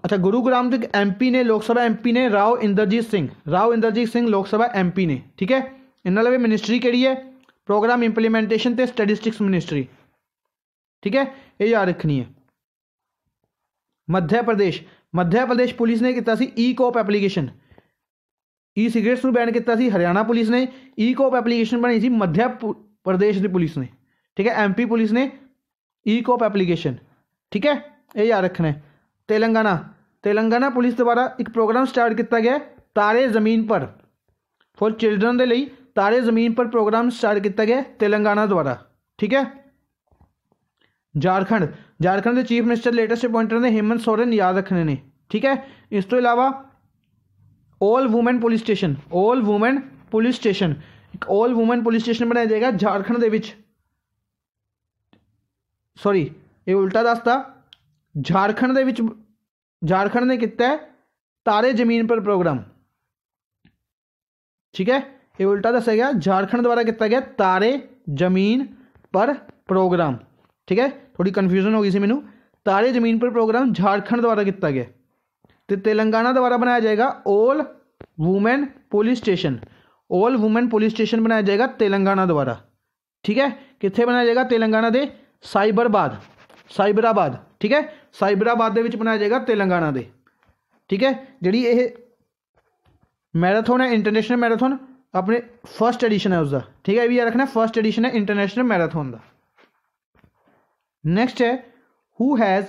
ਅੱਛਾ ਗੁਰੂਗ੍ਰਾਮ ਦੇ ਐਮਪੀ ਨੇ ਲੋਕ ਸਭਾ ਐਮਪੀ ਨੇ ਰਾਓ ਇੰਦਰਜੀਤ ਸਿੰਘ ਰਾਓ ਇੰਦਰਜੀਤ ਸਿੰਘ ਲੋਕ ਸਭਾ ਐਮਪੀ ਨੇ ਠੀਕ ਹੈ ਇਹਨਾਂ ਲਈ ਮਿਨਿਸਟਰੀ ਕਿਹੜੀ ਹੈ ਪ੍ਰੋਗਰਾਮ ਇੰਪਲੀਮੈਂਟੇਸ਼ਨ ਤੇ ਸਟੈਟਿਸਟਿਕਸ ਮਿਨਿਸਟਰੀ ਠੀਕ ਹੈ ਇਹ ਯਾਦ ਰੱਖਣੀ ਹੈ ਮੱਧ ਪ੍ਰਦੇਸ਼ मध्य प्रदेश पुलिस ने किया e cop application e cigarettes में बैन किया हरियाणा पुलिस ने ई कोप एप्लीकेशन बनाई थी मध्य प्रदेश की पुलिस ने ठीक है एम पी पुलिस ने ई कोप एप्लीकेशन ठीक है ये याद रखना है तेलंगाना तेलंगाना पुलिस द्वारा एक प्रोग्राम स्टार्ट किया गया तारे जमीन पर फॉर चिल्ड्रन दे तारे जमीन पर प्रोग्राम स्टार्ट किया गया तेलंगाना द्वारा ठीक है झारखंड झारखंड के चीफ मिनिस्टर लेटेस्ट अपॉइंटर ने हेमंत सोरेन याद रखने ने ठीक है इस तो इलावा all women police station all women police station एक ऑल वूमेन पुलिस स्टेशन बनाया जाएगा झारखंड के सॉरी ये उल्टा दसता झारखंड के झारखंड ने किता है तारे जमीन पर प्रोग्राम ठीक है ये उल्टा दसा गया झारखंड द्वारा किया गया तारे जमीन पर प्रोग्राम ਠੀਕ ਹੈ ਥੋੜੀ ਕਨਫਿਊਜ਼ਨ ਹੋ ਗਈ ਸੀ ਮੈਨੂੰ ਤਾਰੇ ਜ਼ਮੀਨ ਪਰ ਪ੍ਰੋਗਰਾਮ ਝਾਰਖੰਡ ਦੁਆਰਾ ਕੀਤਾ ਗਿਆ ਤੇ ਤੇਲੰਗਾਨਾ ਦੁਆਰਾ ਬਣਾਇਆ ਜਾਏਗਾ 올 women police station 올 women police station ਬਣਾਇਆ ਜਾਏਗਾ ਤੇਲੰਗਾਨਾ ਦੁਆਰਾ ਠੀਕ ਹੈ ਕਿੱਥੇ ਬਣਾਇਆ ਜਾਏਗਾ ਤੇਲੰਗਾਨਾ ਦੇ ਸਾਈਬਰਬਾਦ ਸਾਈਬਰਾਬਾਦ ਠੀਕ ਹੈ ਸਾਈਬਰਾਬਾਦ ਦੇ ਵਿੱਚ ਬਣਾਇਆ ਜਾਏਗਾ ਤੇਲੰਗਾਨਾ ਦੇ ਠੀਕ ਹੈ ਜਿਹੜੀ ਇਹ ਮੈਰਾਥਨ ਹੈ ਇੰਟਰਨੈਸ਼ਨਲ ਮੈਰਾਥਨ ਆਪਣੇ ਫਰਸਟ ਐਡੀਸ਼ਨ ਹੈ ਉਸ ਦਾ ਠੀਕ ਹੈ ਇਹ ਵੀ ਯਾਦ ਰੱਖਣਾ ਫਰਸਟ ਐਡੀਸ਼ਨ ਹੈ ਇੰਟਰਨੈਸ਼ਨਲ ਮੈਰਾਥਨ ਦਾ नेक्स्ट है who has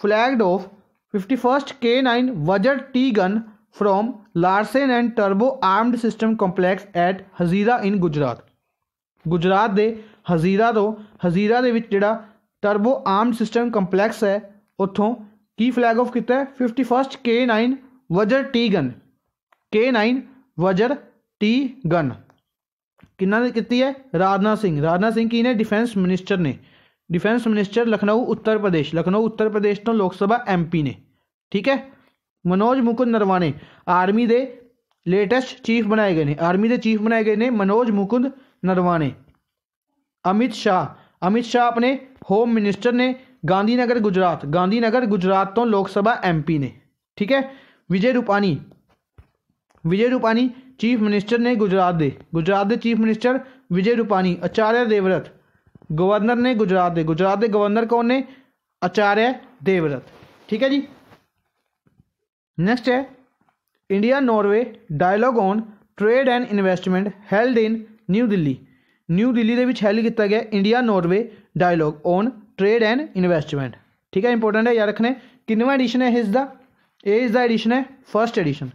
flagged off fifty first K nine Vajra T gun from Larsen and टर्बो armed system complex at Hazira in Gujarat Gujarat के हजीरा तो हजीरा के जोड़ा टर्बो आर्म्ड सिस्टम कंपलैक्स है उतों की फ्लैग ऑफ किया fifty first K nine Vajra T gun K nine Vajra T gun कि है राजनाथ सिंह राजनाथ सिंह की ने डिफेंस मिनिस्टर ने डिफेंस मिनिस्टर लखनऊ उत्तर प्रदेश लखनऊ उत्तर प्रदेश तो लोकसभा एमपी ने ठीक है मनोज मुकुंद नरवाने आर्मी दे लेटेस्ट चीफ बनाए गए ने आर्मी दे चीफ बनाए गए ने मनोज मुकुंद नरवाने अमित शाह अमित शाह अपने होम मिनिस्टर ने गांधीनगर गुजरात गांधीनगर गुजरात तो लोकसभा एमपी ने ठीक है विजय रूपानी विजय रूपानी चीफ मिनिस्टर ने गुजरात दे गुजरात दे chief minister Vijay Rupani Acharya Devvrat governor ने गुजरात दे गुजरात दे गवर्नर कौन ने आचार्य देवव्रत ठीक है जी नेक्स्ट है India Norway dialogue on trade and investment held in New Delhi New Delhi ਦੇ ਵਿੱਚ ਹੈਲ ਕੀਤਾ ਗਿਆ India Norway dialogue on trade and investment ਠੀਕ ਹੈ ਇੰਪੋਰਟੈਂਟ ਹੈ ਯਾਦ ਰੱਖਣਾ ਕਿੰਨਵਾਂ ਐਡੀਸ਼ਨ ਹੈ ਇਸ ਦਾ ਇਹ ਇਸ ਦਾ ਐਡੀਸ਼ਨ ਹੈ ਫਰਸਟ ਐਡੀਸ਼ਨ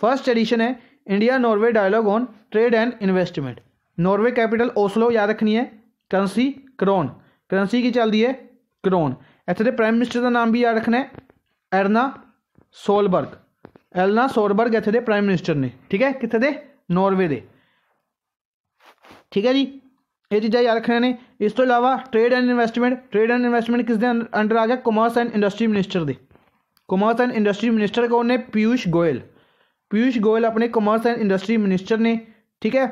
ਫਰਸਟ ਐਡੀਸ਼ਨ ਹੈ India Norway dialogue on trade and investment Norway capital Oslo ਯਾਦ ਰੱਖਣੀ ਹੈ करंसी क्रोन करंसी की चल रही है क्रोन ਇੱਥੇ ਦੇ ਪ੍ਰਾਈਮ ਮਿਨਿਸਟਰ ਦਾ ਨਾਮ ਵੀ ਯਾਦ ਰੱਖਣਾ ਹੈ ਐਰਨਾ ਸੋਲਬਰਗ ਐਲਨਾ ਸੋਲਬਰਗ ਇੱਥੇ ਦੇ ਪ੍ਰਾਈਮ ਮਿਨਿਸਟਰ ਨੇ ਠੀਕ ਹੈ ਕਿੱਥੇ ਦੇ ਨਾਰਵੇ ਦੇ ਠੀਕ ਹੈ ਜੀ ਇਹ ਚੀਜ਼ਾਂ ਯਾਦ ਰੱਖਣਾ ਨੇ ਇਸ ਤੋਂ ਇਲਾਵਾ trade and investment trade and investment ਕਿਸ ਦੇ ਅੰਡਰ ਆ ਗਿਆ ਕਮਰਸ ਐਂਡ ਇੰਡਸਟਰੀ ਮਿਨਿਸਟਰ ਦੇ ਕਮਰਸ ਐਂਡ ਇੰਡਸਟਰੀ ਮਿਨਿਸਟਰ ਕੌਣ ਨੇ ਪਿਊਸ਼ ਗੋਇਲ ਪਿਊਸ਼ ਗੋਇਲ ਆਪਣੇ ਕਮਰਸ ਐਂਡ ਇੰਡਸਟਰੀ ਮਿਨਿਸਟਰ ਨੇ ਠੀਕ ਹੈ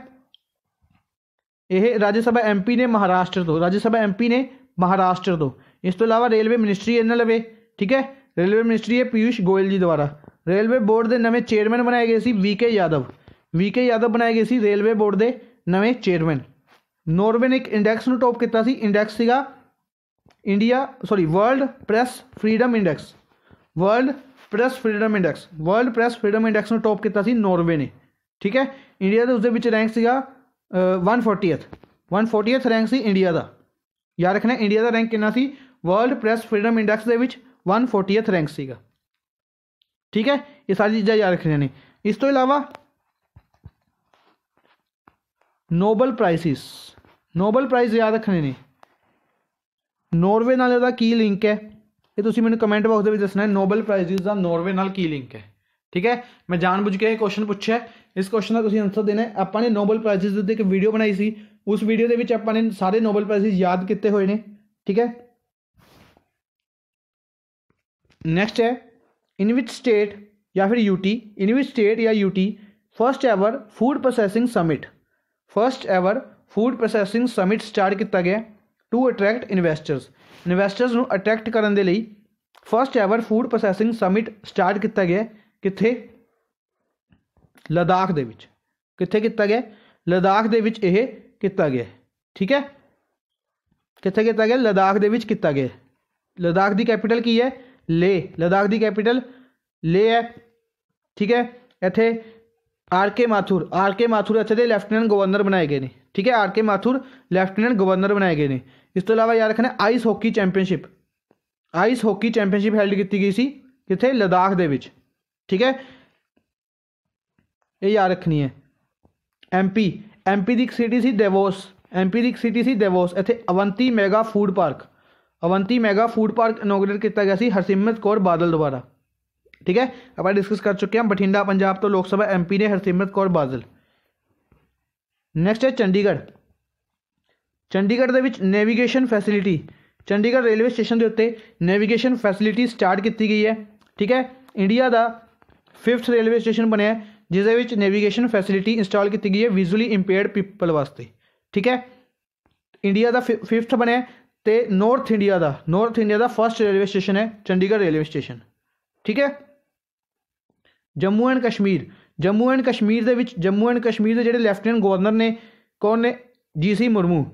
ਇਹ ਰਾਜਸਭਾ ਐਮਪੀ ਨੇ ਮਹਾਰਾਸ਼ਟਰ ਤੋਂ ਰਾਜਸਭਾ ਐਮਪੀ ਨੇ ਮਹਾਰਾਸ਼ਟਰ ਤੋਂ ਇਸ ਤੋਂ ਇਲਾਵਾ ਰੇਲਵੇ ਮਿਨਿਸਟਰੀ ਇਹਨਾਂ ਲਵੇ ਠੀਕ ਹੈ ਰੇਲਵੇ ਮਿਨਿਸਟਰੀ ਹੈ ਪਿਊਸ਼ ਗੋਇਲ ਜੀ ਦੁਆਰਾ ਰੇਲਵੇ ਬੋਰਡ ਦੇ ਨਵੇਂ ਚੇਅਰਮੈਨ ਬਣਾਏ ਗਏ ਸੀ ਵੀ ਕੇ ਯਾਦਵ ਵੀ ਕੇ ਯਾਦਵ ਬਣਾਏ ਗਏ ਸੀ ਰੇਲਵੇ ਬੋਰਡ ਦੇ ਨਵੇਂ ਚੇਅਰਮੈਨ ਨੋਰਵੇ ਨੇ ਇੱਕ ਇੰਡੈਕਸ ਨੂੰ ਟੌਪ ਕੀਤਾ ਸੀ ਇੰਡੈਕਸ ਸੀਗਾ India sorry world press freedom index world press freedom index world press freedom index ਨੂੰ ਟੌਪ ਕੀਤਾ ਸੀ ਨੋਰਵੇ ਨੇ ਠੀਕ ਹੈ ਇੰਡੀਆ ਦੇ ਉਸ ਦੇ ਵਿੱਚ ਰੈਂਕ ਸੀਗਾ one fortieth one fortieth rank ਸੀ ਇੰਡੀਆ ਦਾ ਯਾਦ ਰੱਖਣਾ ਇੰਡੀਆ ਦਾ ਰੈਂਕ ਕਿੰਨਾ ਸੀ ਵਰਲਡ ਪ੍ਰੈਸ ਫ੍ਰੀडम ਇੰਡੈਕਸ ਦੇ ਵਿੱਚ 140th ਰੈਂਕ ਸੀਗਾ ਠੀਕ ਹੈ ਇਹ ਸਾਰੀ ਚੀਜ਼ਾਂ ਯਾਦ ਰੱਖਣੀਆਂ ਨੇ ਇਸ ਤੋਂ ਇਲਾਵਾ ਨੋਬਲ ਪ੍ਰਾਈਸਿਸ ਨੋਬਲ ਪ੍ਰਾਈਜ਼ ਯਾਦ ਰੱਖਣੇ ਨੇ ਨਾਰਵੇ ਨਾਲ ਇਹਦਾ ਕੀ ਲਿੰਕ ਹੈ ਇਹ ਤੁਸੀਂ ਮੈਨੂੰ ਕਮੈਂਟ ਬਾਕਸ ਦੇ ਵਿੱਚ ਦੱਸਣਾ ਹੈ ਨੋਬਲ ਪ੍ਰਾਈਜ਼ ਦਾ ਨਾਰਵੇ ਨਾਲ ਕੀ ਲਿੰਕ ਹੈ ਠੀਕ ਹੈ ਮੈਂ ਜਾਣਬੁੱਝ ਕੇ ਇਹ ਕੁਐਸਚਨ ਪੁੱਛਿਆ ਇਸ ਕੁਐਸਚਨ ਦਾ ਤੁਸੀਂ ਆਨਸਰ ਦੇਣਾ ਹੈ ਆਪਾਂ ਨੇ ਨੋਬਲ ਪ੍ਰਾਈਜ਼ ਦੇ ਉੱਤੇ ਇੱਕ ਵੀਡੀਓ ਬਣਾਈ ਸੀ ਉਸ ਵੀਡੀਓ ਦੇ ਵਿੱਚ ਆਪਾਂ ਨੇ ਸਾਰੇ ਨੋਬਲ ਪ੍ਰਾਈਜ਼ ਯਾਦ ਕੀਤੇ ਹੋਏ ਨੇ ਠੀਕ ਹੈ ਨੈਕਸਟ ਹੈ ਇਨ ਵਿਚ ਸਟੇਟ ਜਾਂ ਫਿਰ ਯੂਟੀ ਇਨ ਵਿਚ ਸਟੇਟ ਜਾਂ UT first ever food processing summit first ever food processing summit start ਕੀਤਾ ਗਿਆ ਟੂ ਅਟਰੈਕਟ ਇਨਵੈਸਟਰਸ ਇਨਵੈਸਟਰਸ ਨੂੰ ਅਟਰੈਕਟ ਕਰਨ ਦੇ ਲਈ first ever food processing summit start ਕੀਤਾ ਗਿਆ ਕਿੱਥੇ ਲਦਾਖ ਦੇ ਵਿੱਚ ਕਿੱਥੇ ਕੀਤਾ ਗਿਆ ਲਦਾਖ ਦੇ ਵਿੱਚ ਇਹ ਕੀਤਾ ਗਿਆ ਠੀਕ ਹੈ ਕਿੱਥੇ ਕੀਤਾ ਗਿਆ ਲਦਾਖ ਦੇ ਵਿੱਚ ਕੀਤਾ ਗਿਆ ਲਦਾਖ ਦੀ ਕੈਪੀਟਲ ਕੀ ਹੈ ਲੇ ਲਦਾਖ ਦੀ ਕੈਪੀਟਲ ਲੇ ਹੈ ਠੀਕ ਹੈ ਇੱਥੇ R K Mathur R K Mathur ਇੱਥੇ ਦੇ ਲੈਫਟੀਨੈਂਟ ਗਵਰਨਰ ਬਣਾਏ ਗਏ ਨੇ ਠੀਕ ਹੈ R K Mathur lieutenant governor ਬਣਾਏ ਗਏ ਨੇ ਇਸ ਤੋਂ ਇਲਾਵਾ ਯਾਦ ਰੱਖਣਾ ice hockey championship ice hockey championship held ਕੀਤੀ ਗਈ ਸੀ ਕਿੱਥੇ ਲਦਾਖ ਦੇ ਵਿੱਚ ਠੀਕ ਹੈ ये याद रखनी है एम पी एम पी दिटी सी देवोस एम पी दिटी सी देवोस इतने Avanti mega food park Avanti mega food park inaugurate किया गया हरसिमरत कौर बादल द्वारा ठीक है आप डिस्कस कर चुके हैं बठिंडा पंजाब तो लोग सभा एम पी ने हरसिमरत कौर बादल नैक्सट है चंडीगढ़ चंडीगढ़ के navigation facility Chandigarh railway station के उत्ते नेविगेशन फैसिलिटी स्टार्ट की गई है ठीक है इंडिया का फिफ्थ रेलवे स्टेशन बनया ਜਿਹਦੇ ਵਿੱਚ ਨੈਵੀਗੇਸ਼ਨ ਫੈਸਿਲਿਟੀ ਇੰਸਟਾਲ ਕੀਤੀ ਗਈ ਹੈ ਵਿਜ਼ੂਅਲੀ ਇੰਪੇਅਰਡ ਪੀਪਲ ਵਾਸਤੇ ਠੀਕ ਹੈ ਇੰਡੀਆ ਦਾ 5th ਬਣਿਆ ਤੇ ਨਾਰਥ ਇੰਡੀਆ ਦਾ ਨਾਰਥ ਇੰਡੀਆ ਦਾ ਫਰਸਟ ਰੇਲਵੇ ਸਟੇਸ਼ਨ ਹੈ ਚੰਡੀਗੜ੍ਹ ਰੇਲਵੇ ਸਟੇਸ਼ਨ ਠੀਕ ਹੈ ਜੰਮੂ ਐਂਡ ਕਸ਼ਮੀਰ ਜੰਮੂ ਐਂਡ ਕਸ਼ਮੀਰ ਦੇ ਵਿੱਚ ਜੰਮੂ ਐਂਡ ਕਸ਼ਮੀਰ ਦੇ ਜਿਹੜੇ ਲੈਫਟੀਨੈਂਟ ਗਵਰਨਰ ਨੇ ਕੌਣ ਨੇ ਜੀਸੀ ਮੁਰਮੂ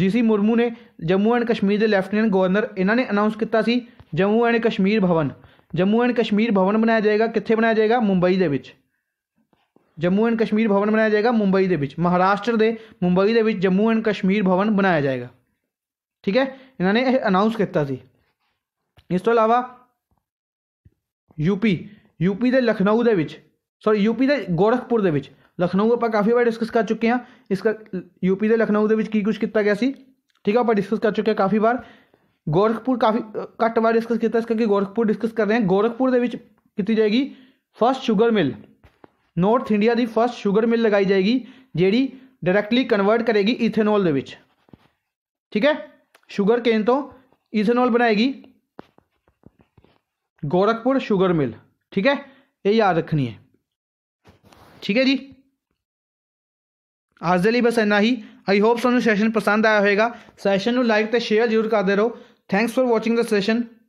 ਜੀਸੀ ਮੁਰਮੂ ਨੇ ਜੰਮੂ ਐਂਡ ਕਸ਼ਮੀਰ ਦੇ ਲੈਫਟੀਨੈਂਟ ਗਵਰਨਰ ਇਹਨਾਂ ਨੇ ਅਨਾਉਂਸ ਕੀਤਾ ਸੀ ਜੰਮੂ ਐਂਡ ਕਸ਼ਮੀਰ ਭਵਨ ਜੰਮੂ ਐਂਡ ਕਸ਼ਮੀਰ ਭਵਨ ਬਣਾਇਆ ਜਾਏਗਾ ਕਿੱਥੇ ਬਣਾਇਆ ਜਾਏਗਾ ਮੁੰਬਈ ਦੇ ਵਿੱਚ जम्मू एंड कश्मीर भवन बनाया जाएगा मुंबई के महाराष्ट्र के मुंबई के जम्मू एंड कश्मीर भवन बनाया जाएगा ठीक है इन्होंने अनाउंस किया इस तो अलावा यूपी यूपी के लखनऊ के सॉरी यूपी के गोरखपुर के लखनऊ आप काफ़ी बार डिस्कस कर चुके हैं इसका यूपी के लखनऊ के कुछ किया गया सी ठीक है आप डिस्कस कर चुके हैं काफ़ी बार गोरखपुर काफ़ी घट्ट बार डिस्कस किया इस करके गोरखपुर डिस्कस कर रहे हैं गोरखपुर के जाएगी first sugar mill north India ਦੀ ਫਰਸਟ 슈ਗਰ ਮਿਲ ਲਗਾਈ ਜਾਏਗੀ ਜਿਹੜੀ ਡਾਇਰੈਕਟਲੀ ਕਨਵਰਟ ਕਰੇਗੀ ਇਥੇਨੋਲ ਦੇ ਵਿੱਚ ਠੀਕ ਹੈ 슈ਗਰ ਕੇਨ ਤੋਂ ਇਥੇਨੋਲ ਬਣਾਏਗੀ ਗੋਰਖਪੁਰ 슈ਗਰ ਮਿਲ ਠੀਕ ਹੈ ਇਹ ਯਾਦ ਰੱਖਣੀ ਹੈ ਠੀਕ ਹੈ ਜੀ ਅੱਜ ਦੇ ਲਈ ਬਸ ਇੰਨਾ ਹੀ ਆਈ ਹੋਪ ਤੁਹਾਨੂੰ ਸੈਸ਼ਨ ਪਸੰਦ ਆਇਆ ਹੋਵੇਗਾ ਸੈਸ਼ਨ ਨੂੰ ਲਾਈਕ ਤੇ ਸ਼ੇਅਰ ਜ਼ਰੂਰ ਕਰਦੇ ਰਹੋ thanks for watching the session